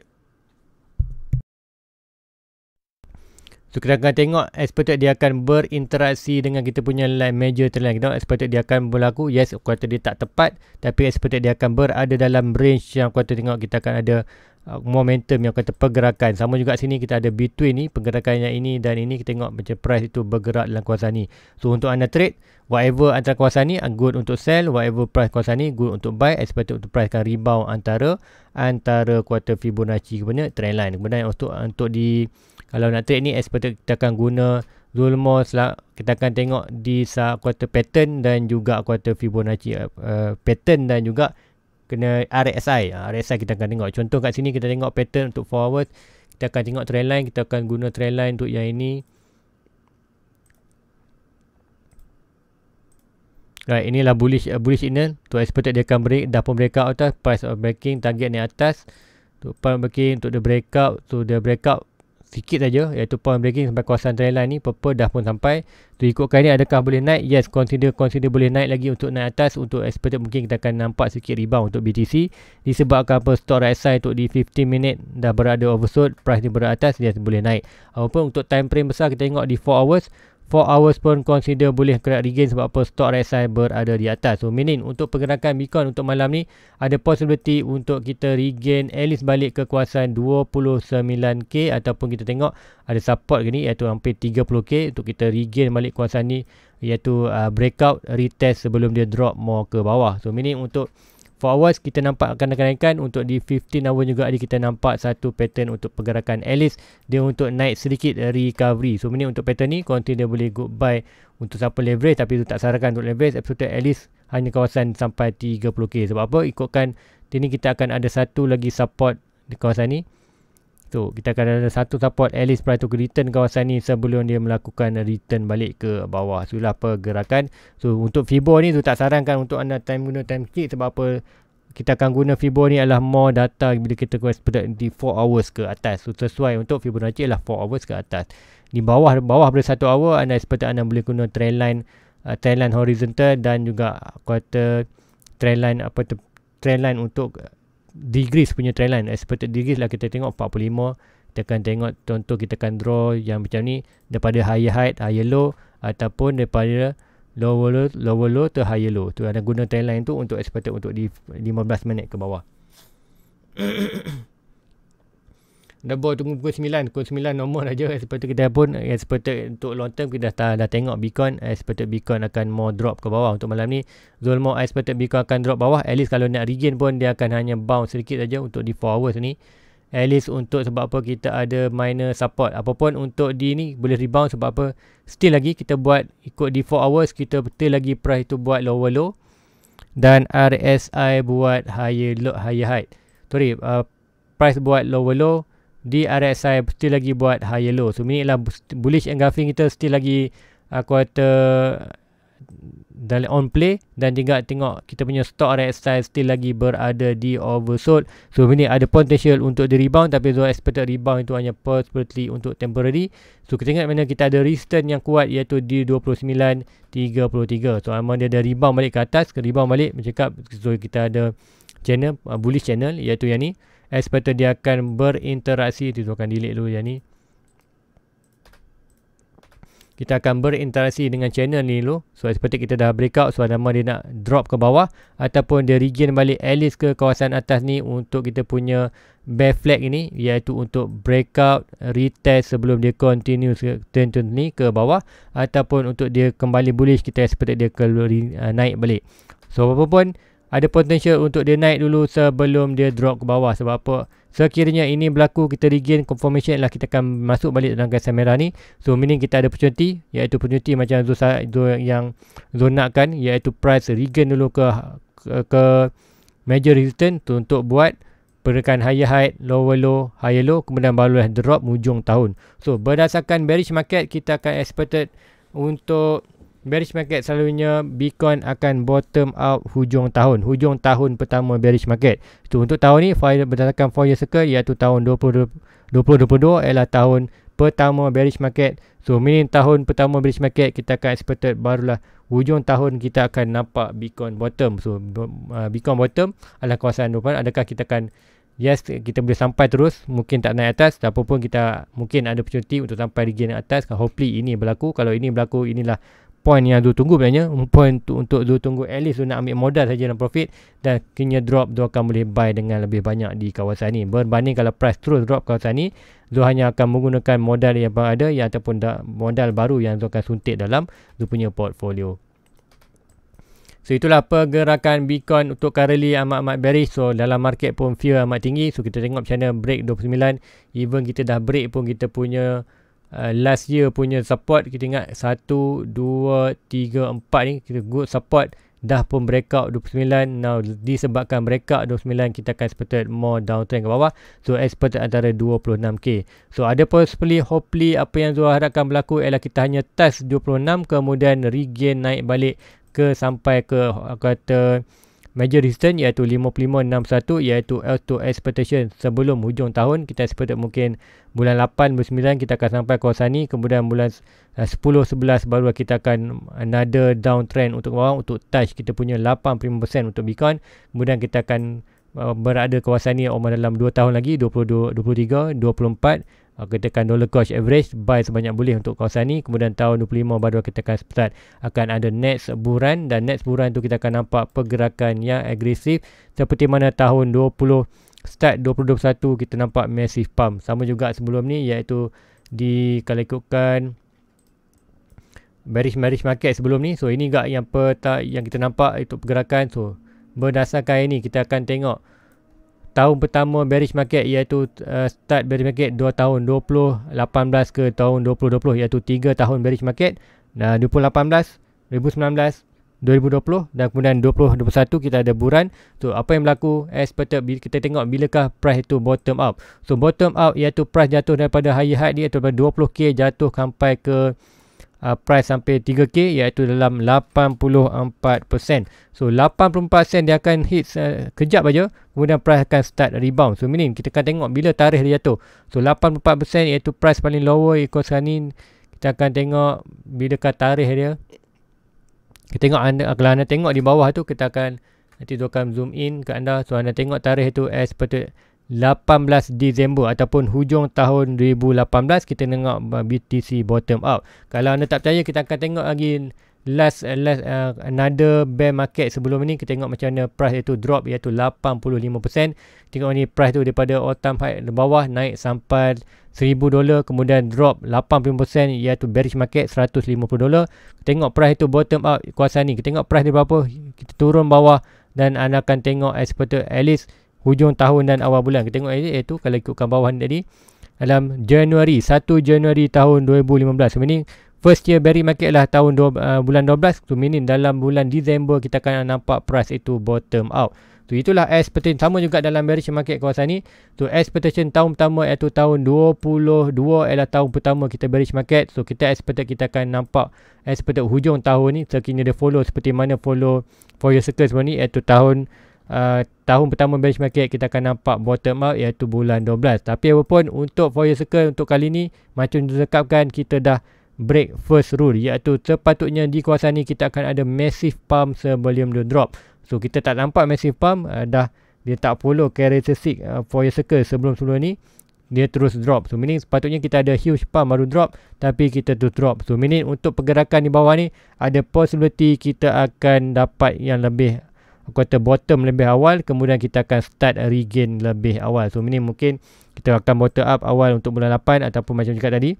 So kita akan tengok expected dia akan berinteraksi dengan kita punya line major trendline. Kita tengok expected dia akan berlaku. Yes, aku kata dia tak tepat. Tapi expected dia akan berada dalam range yang aku kata tengok kita akan ada Ah, momentum yang kata pergerakan sama juga sini kita ada between ni pergerakan yang ini dan ini kita tengok macam price itu bergerak dalam kuasa ni so untuk anda trade whatever antara kuasa ni ah, good untuk sell whatever price kuasa ni good untuk buy expected untuk price akan rebound antara antara kuarter Fibonacci kepada trendline kemudian untuk untuk di kalau nak trade ni expected kita akan guna Zulmos lah kita akan tengok di kuarter pattern dan juga kuarter Fibonacci uh, pattern dan juga kena RSI. Ah, RSI kita akan tengok. Contoh kat sini kita tengok pattern untuk forward. Kita akan tengok trend line. Kita akan guna trend line untuk yang ini. Right, inilah bullish uh, bullish inner. Untuk expected dia akan break. Dah pun breakout atas. Price of breaking. Target ni atas. tu pump breaking. Untuk dia breakout. Untuk dia breakout sikit saja iaitu point breaking sampai kawasan trendline ni purple dah pun sampai tu ikutkan ni adakah boleh naik yes consider consider boleh naik lagi untuk naik atas untuk expected mungkin kita akan nampak sikit rebound untuk BTC disebabkan apa stock right side untuk di 15 minit dah berada oversold price ni berada atas dia yes, boleh naik apa pun untuk time frame besar kita tengok di 4 hours 4 hours pun consider boleh correct regain sebab apa stock RSI berada di atas. So meaning untuk pergerakan Bitcoin untuk malam ni ada possibility untuk kita regain at least balik kekuasaan 29k ataupun kita tengok ada support ke ni iaitu hampir 30k untuk kita regain balik kuasa ni iaitu uh, breakout retest sebelum dia drop more ke bawah. So meaning untuk For hours kita nampak akan kenaikan untuk di 15 hour juga ada kita nampak satu pattern untuk pergerakan at least dia untuk naik sedikit recovery. So ini untuk pattern ni continue dia boleh good buy untuk siapa leverage tapi itu tak sarankan untuk leverage absolute at least hanya kawasan sampai 30k sebab apa ikutkan ini kita akan ada satu lagi support di kawasan ni So kita akan ada satu support at least price to return kawasan ni sebelum dia melakukan return balik ke bawah. So itulah pergerakan. So untuk Fibo ni tu tak sarankan untuk anda time guna time kick sebab apa kita akan guna Fibo ni adalah more data bila kita go pada di 4 hours ke atas. So sesuai untuk fibo Fibonacci adalah 4 hours ke atas. Di bawah bawah pada 1 hour anda expect anda boleh guna trendline, line uh, trend horizontal dan juga quarter trendline apa tu trendline untuk degrees punya trend line, expected degrees lah kita tengok 45 kita akan tengok contoh kita akan draw yang macam ni daripada high height high low ataupun daripada lower low lower low to high low tu ada guna trend line tu untuk expected untuk di 15 minit ke bawah Debor tunggu pukul 9 Pukul 9 normal aja Seperti kita pun Seperti untuk long term Kita dah, dah tengok Bitcoin Seperti Bitcoin akan more drop ke bawah Untuk malam ni Zulmo Seperti Bitcoin akan drop bawah At least kalau nak regain pun Dia akan hanya bounce sedikit saja Untuk di 4 hours ni At least untuk sebab apa kita ada minor support. Apapun untuk di ni boleh rebound sebab apa. Still lagi kita buat ikut di 4 hours. Kita betul lagi price tu buat lower low. Dan RSI buat higher low, higher height. Sorry. Uh, price buat lower low di RSI still lagi buat high low. So ini lah bullish engulfing kita still lagi uh, quarter dalam on play dan juga tengok kita punya stock RSI still lagi berada di oversold. So ini ada potential untuk di rebound tapi so expected rebound itu hanya possibility untuk temporary. So kita tengok mana kita ada resistance yang kuat iaitu di 29.33. So memang dia ada rebound balik ke atas, ke rebound balik mencakap so kita ada channel uh, bullish channel iaitu yang ni. Expected dia akan berinteraksi Itu akan delete dulu yang ni kita akan berinteraksi dengan channel ni dulu. So seperti kita dah breakout. So nama dia nak drop ke bawah. Ataupun dia regain balik at least ke kawasan atas ni. Untuk kita punya bear flag ini, Iaitu untuk breakout. Retest sebelum dia continue ke turn turn ni ke bawah. Ataupun untuk dia kembali bullish. Kita seperti dia keluar, uh, naik balik. So apa pun. -apa ada potential untuk dia naik dulu sebelum dia drop ke bawah sebab apa sekiranya ini berlaku kita regain confirmation lah kita akan masuk balik dalam garis merah ni so meaning kita ada opportunity iaitu opportunity macam Zul, Zul yang zona kan iaitu price regain dulu ke ke, ke major resistance tu untuk buat pergerakan high high, lower low, high low kemudian barulah drop hujung tahun. So berdasarkan bearish market kita akan expected untuk bearish market selalunya Bitcoin akan bottom out hujung tahun hujung tahun pertama bearish market itu untuk tahun ni berdasarkan 4 year circle iaitu tahun 2022, 2022 ialah tahun pertama bearish market so meaning tahun pertama bearish market kita akan expected barulah hujung tahun kita akan nampak Bitcoin bottom so uh, Bitcoin bottom adalah kawasan depan adakah kita akan Yes, kita boleh sampai terus. Mungkin tak naik atas. Tak apa pun kita mungkin ada opportunity untuk sampai di gen atas. Hopefully ini berlaku. Kalau ini berlaku, inilah point yang dulu tunggu sebenarnya um, point tu, untuk dulu tunggu at least nak ambil modal saja dalam profit dan kini drop dia akan boleh buy dengan lebih banyak di kawasan ni berbanding kalau price terus drop kawasan ni dia hanya akan menggunakan modal yang ada yang ataupun da, modal baru yang dia akan suntik dalam dia punya portfolio So itulah pergerakan Bitcoin untuk currently amat-amat bearish. So dalam market pun fear amat tinggi. So kita tengok macam mana break 29. Even kita dah break pun kita punya Uh, last year punya support kita ingat 1 2 3 4 ni kita good support dah pun breakout 29 now disebabkan breakout 29 kita akan expected more downtrend ke bawah so expert antara 26k so ada possibly hopefully apa yang Zul harapkan berlaku ialah kita hanya test 26 kemudian regain naik balik ke sampai ke kata Major resistance iaitu 5561 iaitu L2S sebelum hujung tahun. Kita expected mungkin bulan 8, bulan 9 kita akan sampai kawasan ni. Kemudian bulan 10, eh, 11 baru kita akan another downtrend untuk bawah untuk touch kita punya 85% untuk Bitcoin. Kemudian kita akan eh, berada kawasan ni eh, dalam 2 tahun lagi 22, 23, 24 uh, katakan dollar cost average buy sebanyak boleh untuk kawasan ni kemudian tahun 25 baru kita akan start akan ada next buran dan next buran tu kita akan nampak pergerakan yang agresif seperti mana tahun 20 start 2021 kita nampak massive pump sama juga sebelum ni iaitu di kalau ikutkan bearish bearish market sebelum ni so ini gak yang peta yang kita nampak itu pergerakan so berdasarkan ini kita akan tengok tahun pertama bearish market iaitu uh, start bearish market 2 tahun 2018 ke tahun 2020 iaitu 3 tahun bearish market dan 2018, 2019, 2020 dan kemudian 2021 kita ada buran. So apa yang berlaku as per kita tengok bilakah price itu bottom out. So bottom out iaitu price jatuh daripada high high dia daripada 20k jatuh sampai ke uh, price sampai 3K iaitu dalam 84%. So 84% dia akan hit uh, kejap aja kemudian price akan start rebound. So meaning kita akan tengok bila tarikh dia jatuh. So 84% iaitu price paling lower ikut sekarang ni kita akan tengok bila bilakah tarikh dia. Kita tengok anda, kalau anda tengok di bawah tu kita akan nanti tu akan zoom in ke anda so anda tengok tarikh tu as per 18 Disember ataupun hujung tahun 2018 kita tengok uh, BTC bottom out. Kalau anda tak percaya kita akan tengok lagi last last uh, another bear market sebelum ini kita tengok macam mana price itu drop iaitu 85%. Tengok ni price tu daripada all time high di bawah naik sampai 1000 dolar kemudian drop 85% iaitu bearish market 150 dolar. Tengok price itu bottom out kuasa ni. Kita tengok price dia berapa? Kita turun bawah dan anda akan tengok expert at least hujung tahun dan awal bulan. Kita tengok iaitu kalau ikutkan bawahan tadi dalam Januari 1 Januari tahun 2015. Sebab first year bearish market lah tahun dua uh, bulan 12 tu meaning dalam bulan Disember kita akan nampak price itu bottom out. Tu itulah expectation sama juga dalam bearish market kawasan ni. Tu expectation tahun pertama iaitu tahun 22 ialah tahun pertama kita bearish market. So kita expect kita akan nampak expect hujung tahun ni sekiranya dia follow seperti mana follow four for your circle ni, iaitu tahun uh, tahun pertama benchmarket kita akan nampak bottom out iaitu bulan 12 tapi apapun untuk four year circle untuk kali ni macam disebutkan kita dah break first rule iaitu sepatutnya di kuasa ni kita akan ada massive pump sebelum dia drop so kita tak nampak massive pump uh, dah dia tak follow characteristic uh, ah, four year circle sebelum-sebelum ni dia terus drop so meaning sepatutnya kita ada huge pump baru drop tapi kita tu drop so meaning untuk pergerakan di bawah ni ada possibility kita akan dapat yang lebih aku bottom lebih awal kemudian kita akan start regain lebih awal so ini mungkin kita akan bottom up awal untuk bulan 8 ataupun macam cakap tadi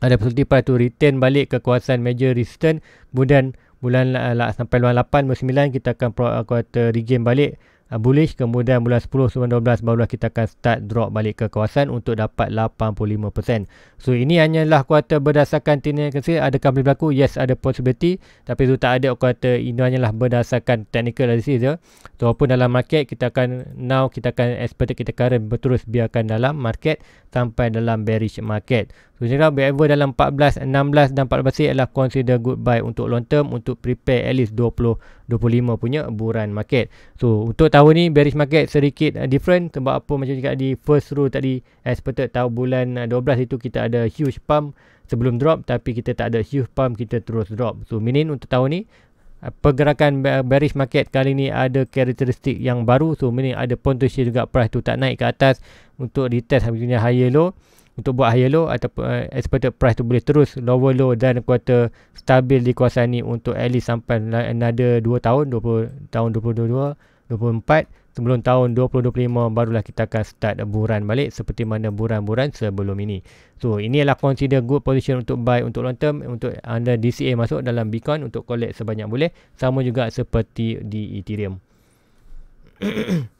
ada peluang pada tu retain balik kekuasaan major resistance kemudian bulan uh, sampai bulan 8 bulan 9 kita akan aku kata regain balik uh, ah, bullish kemudian bulan 10 12 barulah kita akan start drop balik ke kawasan untuk dapat 85%. So ini hanyalah kuarter berdasarkan technical saja adakah boleh berlaku? Yes ada possibility tapi itu tak ada kuarter ini hanyalah berdasarkan technical analysis saja. So apa dalam market kita akan now kita akan expert kita current berterus biarkan dalam market sampai dalam bearish market. So general whatever dalam 14, 16 dan 14 sik adalah consider good buy untuk long term untuk prepare at least 20, 25 punya buran market. So untuk tahun ni bearish market sedikit uh, different sebab apa macam cakap di first row tadi expected tahun bulan 12 uh, itu kita ada huge pump sebelum drop tapi kita tak ada huge pump kita terus drop. So minin untuk tahun ni uh, pergerakan bearish market kali ni ada karakteristik yang baru so minin ada potential juga price tu tak naik ke atas untuk retest habisnya higher low untuk buat higher low ataupun uh, eh, expected price tu boleh terus lower low dan kuota stabil di kawasan ni untuk at least sampai another 2 tahun 20 tahun 2022 24 sebelum tahun 2025 barulah kita akan start buran balik seperti mana buran-buran sebelum ini so ini adalah consider good position untuk buy untuk long term untuk anda DCA masuk dalam Bitcoin untuk collect sebanyak boleh sama juga seperti di Ethereum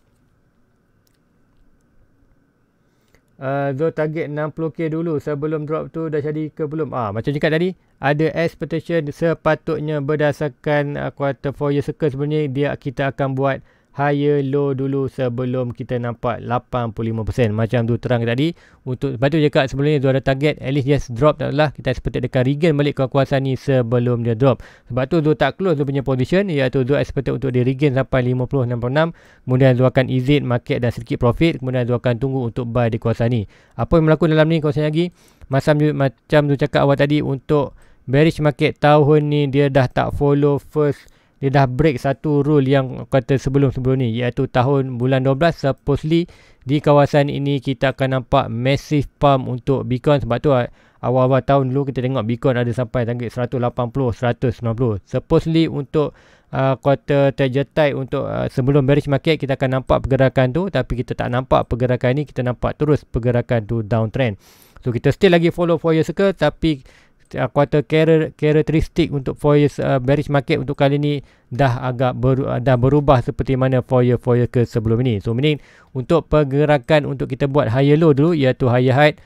Zo uh, ah, target 60k dulu sebelum drop tu dah jadi ke belum? Ah macam cakap tadi ada expectation sepatutnya berdasarkan uh, quarter 4 year circle sebenarnya dia kita akan buat higher low dulu sebelum kita nampak 85% macam tu terang tadi untuk batu tu cakap sebelum ni dia ada target at least just drop tak lah kita seperti dekat regain balik kekuasaan ni sebelum dia drop sebab tu dia tak close tu punya position iaitu dia seperti untuk dia regain sampai 50.66 kemudian tu akan exit market dan sedikit profit kemudian tu akan tunggu untuk buy di kekuasaan ni apa yang berlaku dalam ni kau saya lagi macam tu macam tu cakap awal tadi untuk bearish market tahun ni dia dah tak follow first dia dah break satu rule yang kata sebelum-sebelum ni iaitu tahun bulan 12 supposedly di kawasan ini kita akan nampak massive pump untuk Bitcoin sebab tu ah, awal-awal tahun dulu kita tengok Bitcoin ada sampai target 180 190 supposedly untuk uh, ah, quarter trajectory untuk uh, sebelum bearish market kita akan nampak pergerakan tu tapi kita tak nampak pergerakan ni kita nampak terus pergerakan tu downtrend so kita still lagi follow 4 year circle tapi quarter ah, characteristic untuk four years uh, bearish market untuk kali ini dah agak ber, ah, dah berubah seperti mana four year four year ke sebelum ini. So meaning untuk pergerakan untuk kita buat higher low dulu iaitu higher height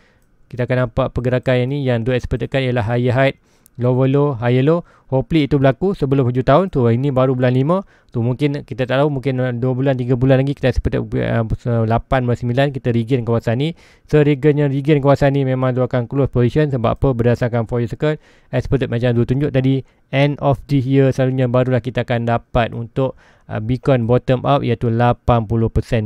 kita akan nampak pergerakan yang ini yang do expectkan ialah higher height lower low, higher low. Hopefully itu berlaku sebelum hujung tahun. Tu ini baru bulan 5. Tu mungkin kita tak tahu mungkin 2 bulan 3 bulan lagi kita seperti uh, 8 9 kita regain kawasan ni. So regainnya regain kawasan ni memang dia akan close position sebab apa berdasarkan four year circle expected macam dua tunjuk tadi end of the year selalunya barulah kita akan dapat untuk uh, Bitcoin bottom up iaitu 80%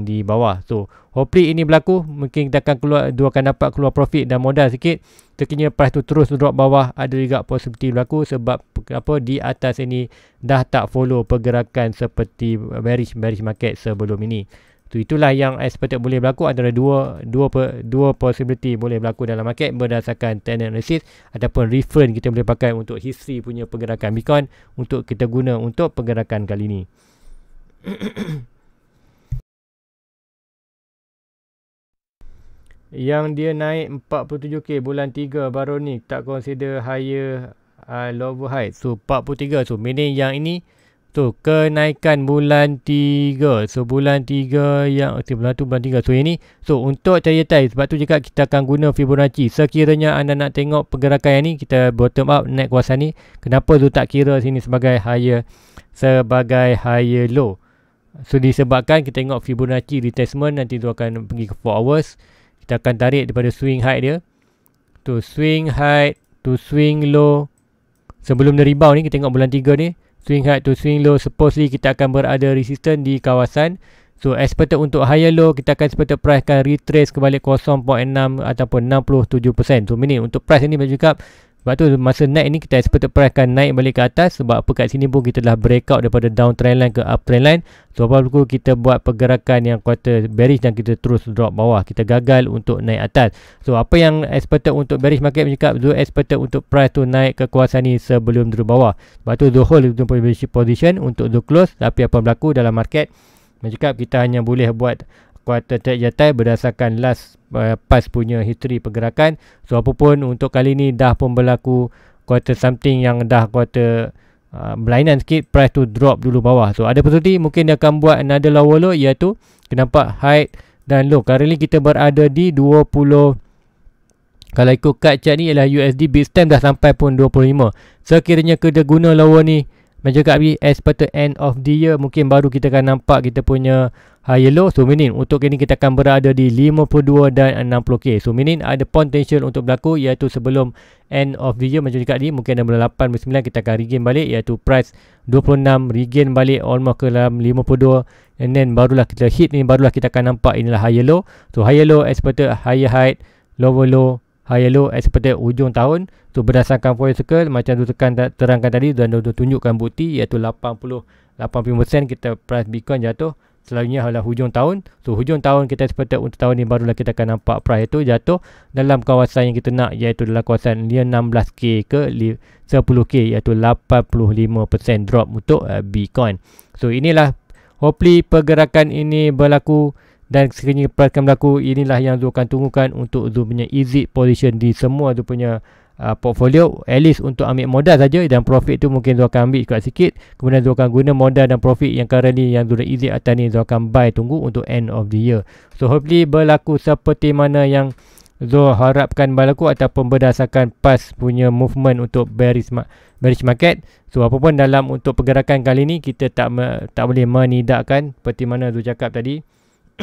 di bawah. So hopefully ini berlaku mungkin kita akan keluar dua akan dapat keluar profit dan modal sikit. Sekiranya price tu terus drop bawah ada juga possibility berlaku sebab apa di atas ini dah tak follow pergerakan seperti bearish bearish market sebelum ini. So, itulah yang expected boleh berlaku antara dua dua dua possibility boleh berlaku dalam market berdasarkan trend analysis ataupun referen kita boleh pakai untuk history punya pergerakan Bitcoin untuk kita guna untuk pergerakan kali ini. yang dia naik 47k bulan 3 baru ni tak consider higher uh, lower high so 43 so meaning yang ini tu kenaikan bulan 3 so bulan 3 yang okay, eh, bulan tu bulan 3 so ini, so untuk cari tie sebab tu jika kita akan guna Fibonacci sekiranya anda nak tengok pergerakan yang ni kita bottom up naik kuasa ni kenapa tu tak kira sini sebagai higher sebagai higher low so disebabkan kita tengok Fibonacci retracement nanti tu akan pergi ke 4 hours kita akan tarik daripada swing high dia tu swing high to swing low sebelum dia rebound ni kita tengok bulan 3 ni swing high to swing low supposedly kita akan berada resistance di kawasan so as untuk higher low kita akan seperti price akan retrace kembali 0.6 ataupun 67% so minit untuk price ini macam cakap sebab tu masa naik ni kita expected price akan naik balik ke atas sebab apa kat sini pun kita dah breakout daripada downtrend line ke uptrend line. So apa pun kita buat pergerakan yang kuatir bearish dan kita terus drop bawah. Kita gagal untuk naik atas. So apa yang expected untuk bearish market cakap Zul expected untuk price tu naik ke kuasa ni sebelum drop bawah. Sebab tu Zul hold untuk position untuk Zul close tapi apa berlaku dalam market. Mencakap kita hanya boleh buat kuartal terjatai berdasarkan last uh, pas punya history pergerakan. So pun untuk kali ni dah pun berlaku kuartal something yang dah kuartal uh, berlainan sikit price to drop dulu bawah. So ada potensi mungkin dia akan buat another lower low iaitu kenapa high dan low. Currently kita berada di 20 kalau ikut kad chart ni ialah USD Bitstamp dah sampai pun 25. Sekiranya so, kita guna lower ni menjaga as per the end of the year mungkin baru kita akan nampak kita punya high low so meaning untuk kini kita akan berada di 52 dan 60k so meaning ada potential untuk berlaku iaitu sebelum end of the year macam cakap ni mungkin dalam bulan 8 bulan kita akan regain balik iaitu price 26 regain balik almost ke dalam 52 and then barulah kita hit ni barulah kita akan nampak inilah high low so high low as per higher height lower low high eh, yellow expected hujung tahun tu berdasarkan point circle macam tu tekan terangkan tadi dan tu tunjukkan bukti iaitu 80 85% kita price Bitcoin jatuh selalunya adalah hujung tahun so hujung tahun kita seperti untuk tahun ni barulah kita akan nampak price itu jatuh dalam kawasan yang kita nak iaitu dalam kawasan dia 16k ke 10k iaitu 85% drop untuk uh, Bitcoin so inilah hopefully pergerakan ini berlaku dan sekiranya price akan berlaku inilah yang Zul akan tunggukan untuk Zul punya easy position di semua Zul punya uh, portfolio at least untuk ambil modal saja dan profit tu mungkin Zul akan ambil kuat sikit kemudian Zul akan guna modal dan profit yang currently yang Zul easy exit atas ni Zul akan buy tunggu untuk end of the year so hopefully berlaku seperti mana yang Zul harapkan berlaku ataupun berdasarkan pas punya movement untuk bearish, ma- bearish market so apapun dalam untuk pergerakan kali ni kita tak tak boleh menidakkan seperti mana Zul cakap tadi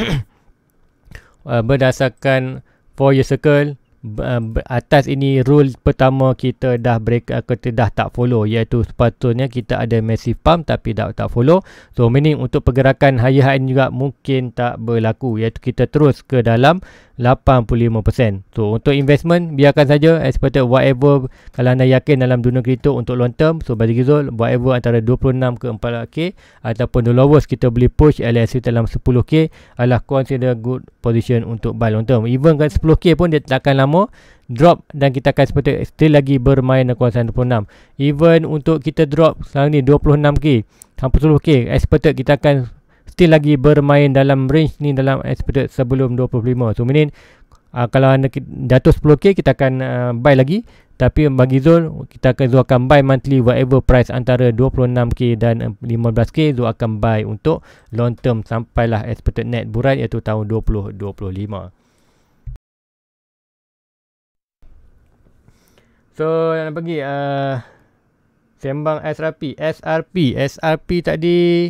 uh, berdasarkan four year circle uh, atas ini rule pertama kita dah break uh, kita dah tak follow iaitu sepatutnya kita ada massive pump tapi dah tak follow so meaning untuk pergerakan higher high juga mungkin tak berlaku iaitu kita terus ke dalam 85%. So untuk investment biarkan saja expected whatever kalau anda yakin dalam dunia kripto untuk long term so bagi Zul whatever antara 26 ke 4k ataupun the lowest kita boleh push LS dalam 10k adalah consider good position untuk buy long term. Even kan 10k pun dia takkan lama drop dan kita akan seperti still lagi bermain dengan 26. Even untuk kita drop sekarang ni 26k sampai 10k expected kita akan still lagi bermain dalam range ni dalam expected sebelum 25 so minit uh, ah, kalau anda jatuh 10k kita akan uh, buy lagi tapi bagi Zul kita akan Zul akan buy monthly whatever price antara 26k dan 15k eh, Zul akan buy untuk long term sampailah expected net burat iaitu tahun 2025 So nak pergi uh, sembang SRP SRP SRP tadi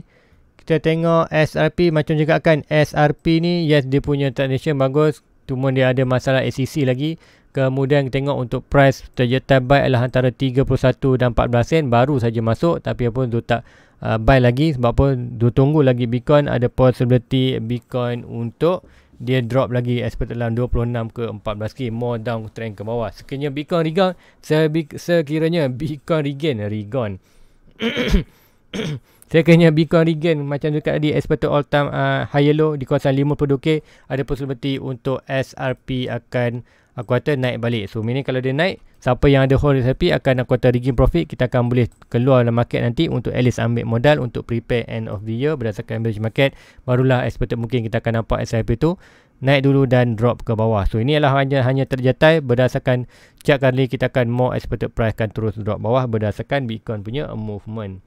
kita tengok SRP macam juga kan SRP ni yes dia punya technician bagus cuma dia ada masalah ACC lagi kemudian kita tengok untuk price terjetai buy adalah antara 31 dan 14 sen baru saja masuk tapi apa tu tak uh, buy lagi sebab apa tu tunggu lagi Bitcoin ada possibility Bitcoin untuk dia drop lagi expert dalam 26 ke 14k more down trend ke bawah sekiranya Bitcoin regang sekiranya Bitcoin regain regon Saya Bitcoin regain macam dekat tadi expected all time uh, higher low di kawasan 50k ada possibility untuk SRP akan aku kata naik balik. So meaning kalau dia naik siapa yang ada hold SRP akan aku kata regain profit kita akan boleh keluar dalam market nanti untuk at least ambil modal untuk prepare end of the year berdasarkan bullish market barulah expected mungkin kita akan nampak SRP tu naik dulu dan drop ke bawah. So ini adalah hanya hanya terjatai berdasarkan chart kali kita akan more expected price akan terus drop bawah berdasarkan Bitcoin punya movement.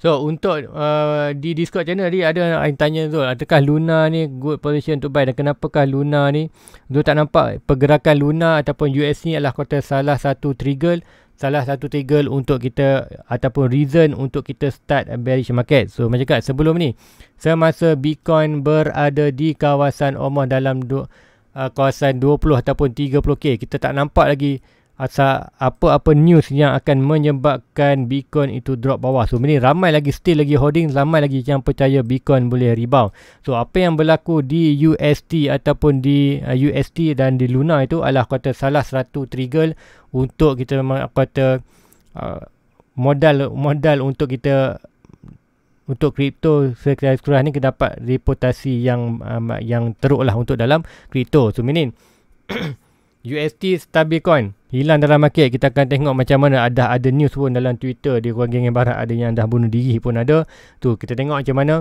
So untuk uh, di Discord channel tadi ada yang tanya Zul adakah Luna ni good position untuk buy dan kenapakah Luna ni Zul tak nampak pergerakan Luna ataupun US ni adalah kata salah satu trigger salah satu trigger untuk kita ataupun reason untuk kita start bearish market. So macam kat sebelum ni semasa Bitcoin berada di kawasan Omoh dalam uh, kawasan 20 ataupun 30k kita tak nampak lagi asal apa-apa news yang akan menyebabkan Bitcoin itu drop bawah. So ini ramai lagi still lagi holding, ramai lagi yang percaya Bitcoin boleh rebound. So apa yang berlaku di UST ataupun di UST uh, dan di Luna itu adalah kata salah satu trigger untuk kita kata modal-modal uh, untuk kita untuk kripto sekurang ini kita dapat reputasi yang um, yang lah untuk dalam kripto. So meaning UST stablecoin hilang dalam market kita akan tengok macam mana ada ada news pun dalam Twitter di ruang geng barat ada yang dah bunuh diri pun ada tu kita tengok macam mana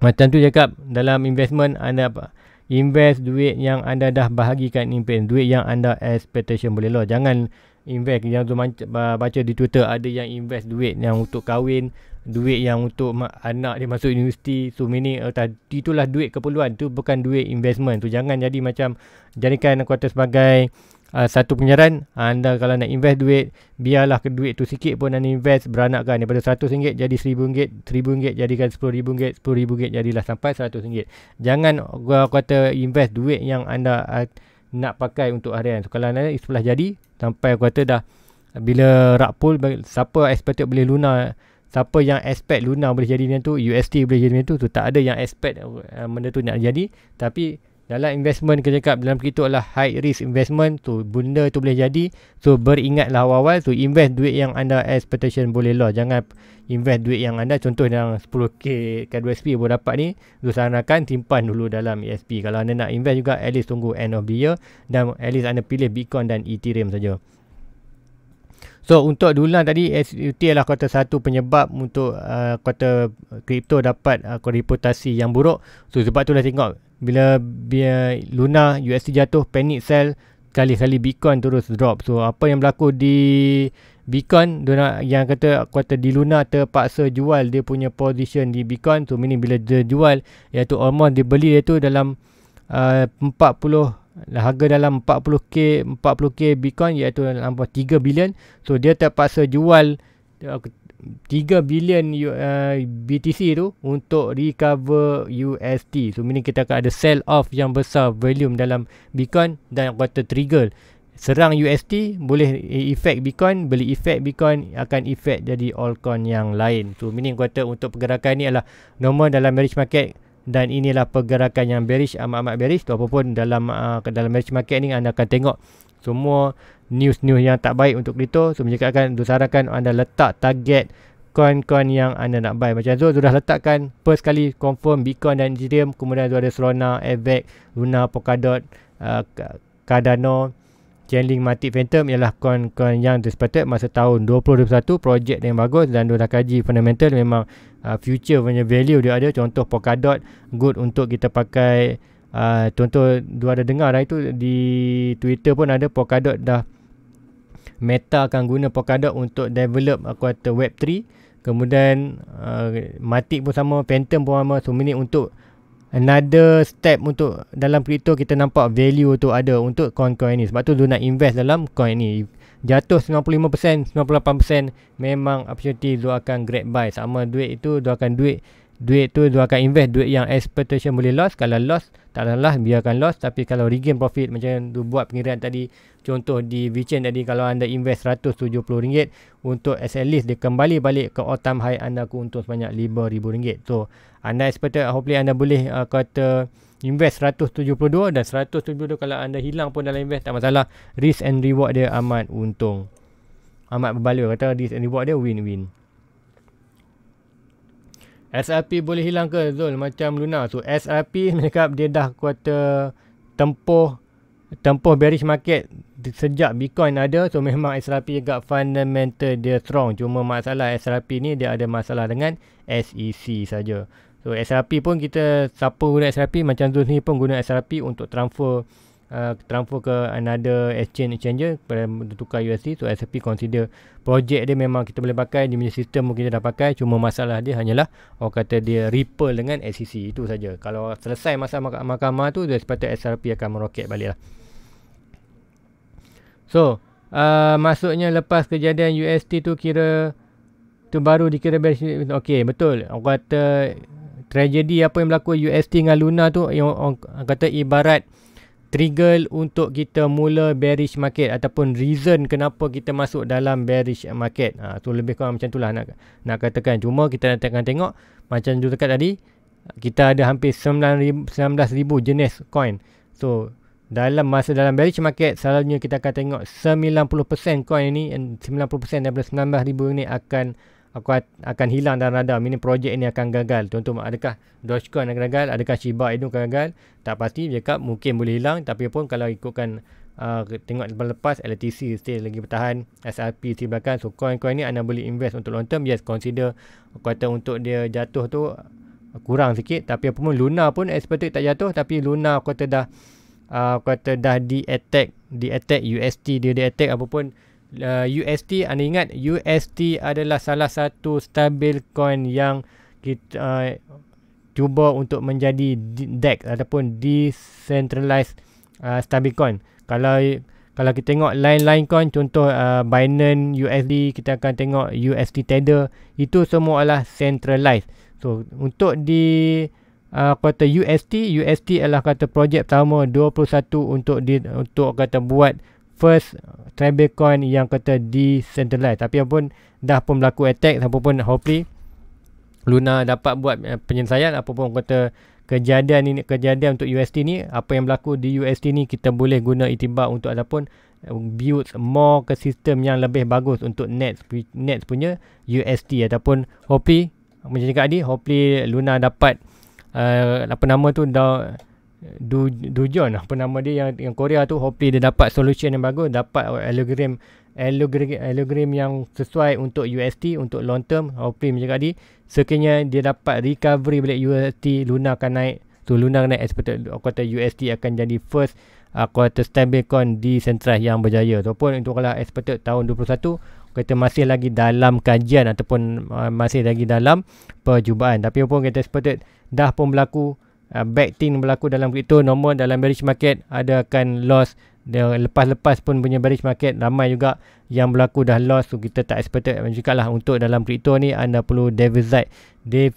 macam tu cakap dalam investment anda apa invest duit yang anda dah bahagikan impen duit yang anda expectation boleh lah jangan invest yang tu baca di Twitter ada yang invest duit yang untuk kahwin duit yang untuk mak, anak dia masuk universiti so meaning uh, tadi itulah duit keperluan tu bukan duit investment tu jangan jadi macam jadikan aku atas sebagai uh, satu penyaran ah, anda kalau nak invest duit biarlah ke duit tu sikit pun anda invest beranakkan daripada RM100 jadi RM1000 RM1000 jadikan RM10000 RM10000 jadilah sampai RM100 jangan gua kata invest duit yang anda uh, nak pakai untuk harian so, kalau anda sebelah jadi sampai aku kata dah bila rak pul siapa expected boleh lunas siapa yang expect Luna boleh jadi macam tu, UST boleh jadi macam tu, tu tak ada yang expect uh, benda tu nak jadi. Tapi dalam investment kita cakap dalam kita lah high risk investment tu benda tu boleh jadi. So beringatlah awal-awal tu invest duit yang anda expectation boleh lah. Jangan invest duit yang anda contoh yang 10k kad USP boleh dapat ni. So sarankan simpan dulu dalam ESP. Kalau anda nak invest juga at least tunggu end of the year. Dan at least anda pilih Bitcoin dan Ethereum saja. So untuk Dulan tadi SUT adalah kata satu penyebab untuk uh, kata kripto dapat uh, reputasi yang buruk. So sebab itulah tengok bila, bila Luna USD jatuh panic sell kali-kali Bitcoin terus drop. So apa yang berlaku di Bitcoin dia yang kata kuota di Luna terpaksa jual dia punya position di Bitcoin. So meaning bila dia jual iaitu almost dia beli dia tu dalam uh, 40 lah, harga dalam 40k 40k bitcoin iaitu dalam 3 bilion so dia terpaksa jual 3 bilion eh, BTC tu untuk recover USD. so meaning kita akan ada sell off yang besar volume dalam bitcoin dan quarter trigger serang USD boleh effect bitcoin beli effect bitcoin akan effect jadi altcoin yang lain so meaning quarter untuk pergerakan ni adalah normal dalam bearish market dan inilah pergerakan yang bearish amat-amat bearish tu apapun dalam uh, dalam bearish market ni anda akan tengok semua news-news yang tak baik untuk crypto so menjelaskan disarankan anda letak target coin-coin yang anda nak buy macam Zul sudah letakkan first kali confirm Bitcoin dan Ethereum kemudian Zul ada Solana, Avax, Luna, Polkadot, uh, Cardano, Chainlink Matic Phantom ialah coin-coin yang disepatut masa tahun 2021 projek yang bagus dan dah kaji fundamental memang uh, future punya value dia ada contoh Polkadot good untuk kita pakai uh, contoh dua ada dengar lah itu di Twitter pun ada Polkadot dah Meta akan guna Polkadot untuk develop kuarter web 3 kemudian uh, Matic pun sama Phantom pun sama so minit untuk another step untuk dalam crypto kita nampak value tu ada untuk coin-coin ni sebab tu tu nak invest dalam coin ni jatuh 95% 98% memang opportunity tu akan great buy sama duit itu tu akan duit duit tu tu akan invest duit yang expectation boleh loss kalau loss tak adalah biarkan loss tapi kalau regain profit macam tu buat pengiraan tadi Contoh di Vichin tadi kalau anda invest RM170 untuk as at least dia kembali balik ke all time high anda keuntung sebanyak RM5,000. So anda expected hopefully anda boleh uh, kata invest 172 dan 172 kalau anda hilang pun dalam invest tak masalah risk and reward dia amat untung amat berbaloi kata risk and reward dia win-win SRP boleh hilang ke Zul macam Luna so SRP mereka dia dah kuota tempoh. Tempoh bearish market sejak Bitcoin ada so memang XRP agak fundamental dia strong cuma masalah XRP ni dia ada masalah dengan SEC saja. So XRP pun kita siapa guna XRP macam Zul ni pun guna XRP untuk transfer uh, transfer ke another exchange exchanger pada tukar USD so XRP consider projek dia memang kita boleh pakai dia punya sistem mungkin kita dah pakai cuma masalah dia hanyalah orang kata dia ripple dengan SEC itu saja. Kalau selesai masa mahkamah tu dia sepatutnya XRP akan meroket balik lah. So uh, maksudnya lepas kejadian UST tu kira tu baru dikira bear situation. Okay betul. Orang kata tragedi apa yang berlaku UST dengan Luna tu yang orang kata ibarat trigger untuk kita mula bearish market ataupun reason kenapa kita masuk dalam bearish market. Ha, tu lebih kurang macam itulah nak nak katakan. Cuma kita nak tengok, tengok macam tu dekat tadi kita ada hampir 19,000 19, jenis coin. So dalam masa dalam bearish market selalunya kita akan tengok 90% coin ini 90% daripada 19000 ini akan aku akan hilang dalam radar mini projek ini akan gagal tuan-tuan adakah dogecoin akan gagal adakah shiba inu akan gagal tak pasti cakap mungkin boleh hilang tapi pun kalau ikutkan uh, tengok lepas LTC still lagi bertahan SRP di belakang so coin-coin ini anda boleh invest untuk long term yes consider kata untuk dia jatuh tu kurang sikit tapi apa pun Luna pun expected tak jatuh tapi Luna kata dah uh, kata dah di attack di attack UST dia di attack apa pun uh, ah, UST anda ingat UST adalah salah satu stable coin yang kita uh, cuba untuk menjadi DEX ataupun decentralized uh, stable coin kalau kalau kita tengok lain-lain coin contoh uh, Binance USD kita akan tengok UST Tether itu semua adalah centralized so untuk di uh, kata UST UST adalah kata projek pertama 21 untuk di, untuk kata buat first Coin yang kata di decentralized tapi apapun dah pun berlaku attack apapun hopefully Luna dapat buat uh, penyelesaian apapun kata kejadian ini kejadian untuk UST ni apa yang berlaku di UST ni kita boleh guna itibar untuk ataupun um, build more ke sistem yang lebih bagus untuk net net punya UST ataupun hopefully macam cakap tadi hopefully Luna dapat uh, apa nama tu Do, Do, Do John apa nama dia yang, yang Korea tu hopefully dia dapat solution yang bagus dapat algorithm algorithm yang sesuai untuk UST untuk long term hopefully macam tadi sekiranya dia dapat recovery balik UST Luna akan naik tu Luna naik expected kata UST akan jadi first uh, quarter stablecoin di sentra yang berjaya ataupun untuk kalau expected tahun 21 kita masih lagi dalam kajian ataupun uh, masih lagi dalam percubaan. tapi apa kita expected dah pun berlaku uh, bad thing berlaku dalam crypto nombor dalam bearish market ada akan loss dia lepas-lepas pun punya bearish market ramai juga yang berlaku dah loss so kita tak expected macam lah untuk dalam crypto ni anda perlu diversify dia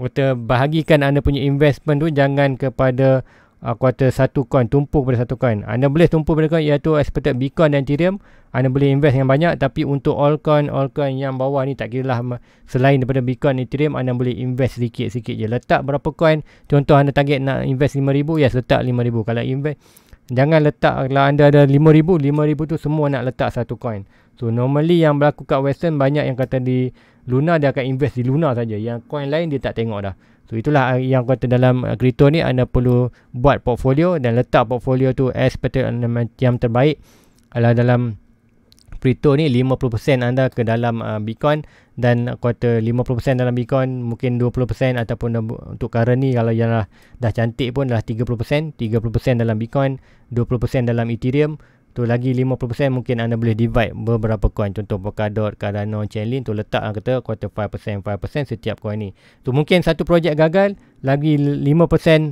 kata bahagikan anda punya investment tu jangan kepada aku kuarter satu coin tumpu pada satu coin anda boleh tumpu pada coin iaitu expected bitcoin dan ethereum anda boleh invest yang banyak tapi untuk all coin all coin yang bawah ni tak kira lah selain daripada bitcoin dan ethereum anda boleh invest sedikit-sedikit je letak berapa coin contoh anda target nak invest 5000 yes letak 5000 kalau invest jangan letak kalau anda ada 5000 5000 tu semua nak letak satu coin so normally yang berlaku kat western banyak yang kata di Luna dia akan invest di Luna saja. Yang coin lain dia tak tengok dah. So itulah ah, yang kata dalam crypto ah, ni anda perlu buat portfolio dan letak portfolio tu as per yang terbaik adalah dalam crypto ni 50% anda ke dalam uh, Bitcoin dan kuota 50% dalam Bitcoin mungkin 20% ataupun untuk current ni kalau yang dah, dah cantik pun adalah 30%, 30% dalam Bitcoin, 20% dalam Ethereum, tu lagi 50% mungkin anda boleh divide beberapa coin contoh Polkadot, Cardano, Chainlink tu letak kata quarter 5% 5% setiap coin ni. Tu mungkin satu projek gagal lagi 5% eh,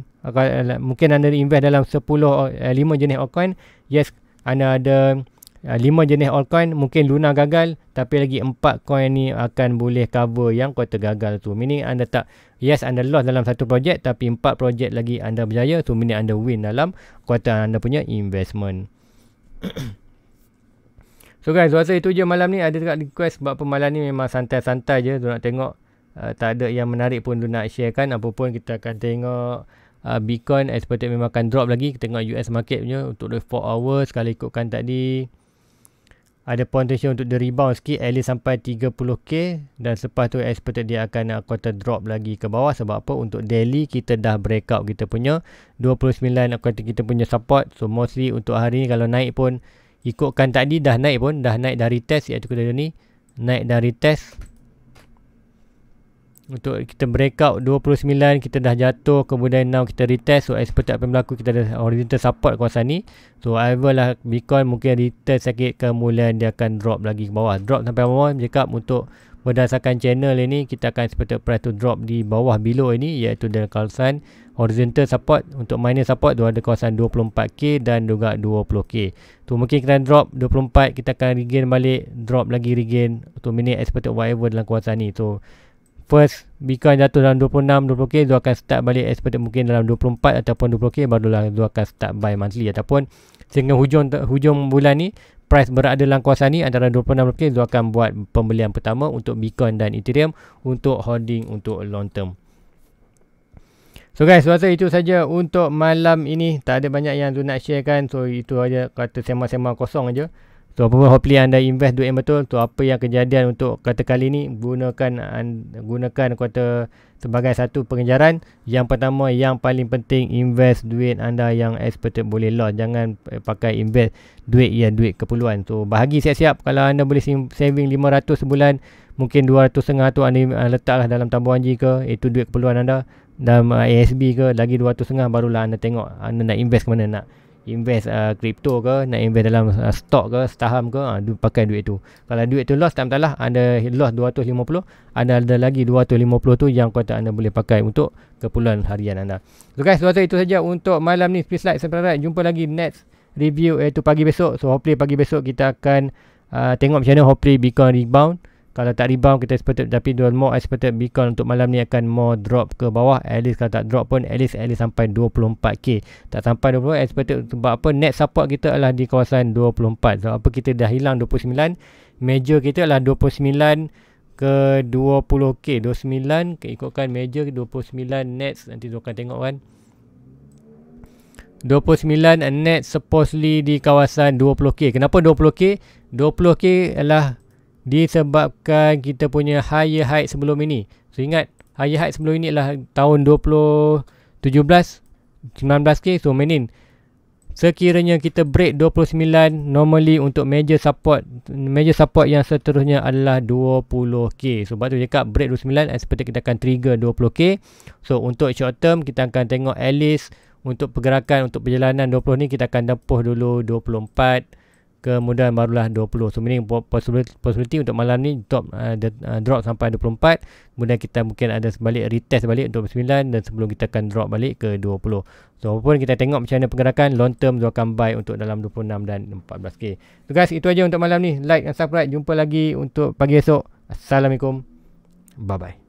mungkin anda invest dalam 10 5 eh, jenis altcoin. Yes, anda ada 5 eh, jenis altcoin mungkin Luna gagal tapi lagi 4 coin ni akan boleh cover yang quarter gagal tu. Meaning anda tak yes anda lost dalam satu projek tapi empat projek lagi anda berjaya tu so, meaning anda win dalam quarter anda punya investment. so guys rasa itu je malam ni ada dekat request sebab pemalam ni memang santai-santai je tu nak tengok uh, tak ada yang menarik pun tu nak share kan apa pun kita akan tengok uh, Bitcoin expected memang akan drop lagi kita tengok US market punya untuk the 4 hours kalau ikutkan tadi ada potential untuk dia rebound sikit at least sampai 30k dan selepas tu expected dia akan nak quarter drop lagi ke bawah sebab apa untuk daily kita dah breakout kita punya 29 quarter kita punya support so mostly untuk hari ni kalau naik pun ikutkan tadi dah naik pun dah naik dari test iaitu kedua ni naik dari test untuk kita breakout 29 kita dah jatuh kemudian now kita retest so seperti apa yang berlaku kita ada horizontal support kawasan ni so however lah bitcoin mungkin retest sakit kemudian dia akan drop lagi ke bawah drop sampai bawah cakap untuk berdasarkan channel ini kita akan seperti price to drop di bawah below ini iaitu dalam kawasan horizontal support untuk minor support dia ada kawasan 24k dan juga 20k tu mungkin kita drop 24 kita akan regain balik drop lagi regain untuk minute expected whatever dalam kawasan ni tu so, first Bitcoin jatuh dalam 26 20k dia akan start balik expected mungkin dalam 24 ataupun 20k barulah dia akan start buy monthly ataupun sehingga hujung hujung bulan ni price berada dalam kuasa ni antara 26 20k dia akan buat pembelian pertama untuk Bitcoin dan Ethereum untuk holding untuk long term So guys, rasa itu saja untuk malam ini. Tak ada banyak yang tu nak sharekan. So itu aja kata sema-sema kosong aja tu apa pun hopefully anda invest duit yang betul tu apa yang kejadian untuk kata kali ni gunakan gunakan kuota sebagai satu pengejaran yang pertama yang paling penting invest duit anda yang expert boleh loss jangan eh, pakai invest duit yang duit keperluan so bahagi siap-siap kalau anda boleh saving 500 sebulan mungkin 200 setengah tu anda letaklah dalam tabung ke itu duit keperluan anda dalam eh, ASB ke lagi 200 setengah barulah anda tengok anda nak invest ke mana nak invest uh, crypto ke nak invest dalam uh, stock ke saham ke uh, du- pakai duit tu kalau duit tu lost, tak masalah anda loss 250 anda ada lagi 250 tu yang kau tak anda boleh pakai untuk keperluan harian anda so guys so, itu saja untuk malam ni please like subscribe jumpa lagi next review iaitu pagi besok so hopefully pagi besok kita akan uh, tengok macam mana hopefully Bitcoin rebound kalau tak rebound kita expected tapi dua more expected Bitcoin untuk malam ni akan more drop ke bawah at least kalau tak drop pun at least at least sampai 24k tak sampai 20 expected sebab apa net support kita adalah di kawasan 24 sebab apa kita dah hilang 29 major kita adalah 29 ke 20k 29 ke ikutkan major 29 net nanti tu akan tengok kan 29 net supposedly di kawasan 20k kenapa 20k 20k adalah disebabkan kita punya higher high sebelum ini. So ingat higher high sebelum ini adalah tahun 2017 19k so menin sekiranya kita break 29 normally untuk major support major support yang seterusnya adalah 20k sebab tu cakap break 29 and eh, seperti kita akan trigger 20k so untuk short term kita akan tengok at least untuk pergerakan untuk perjalanan 20 ni kita akan tempuh dulu 24 kemudian barulah 20 so meaning possibility, untuk malam ni top uh, uh, drop sampai 24 kemudian kita mungkin ada sebalik retest balik untuk 29 dan sebelum kita akan drop balik ke 20 so apapun kita tengok macam mana pergerakan long term you akan buy untuk dalam 26 dan 14k so guys itu aja untuk malam ni like dan subscribe jumpa lagi untuk pagi esok assalamualaikum bye bye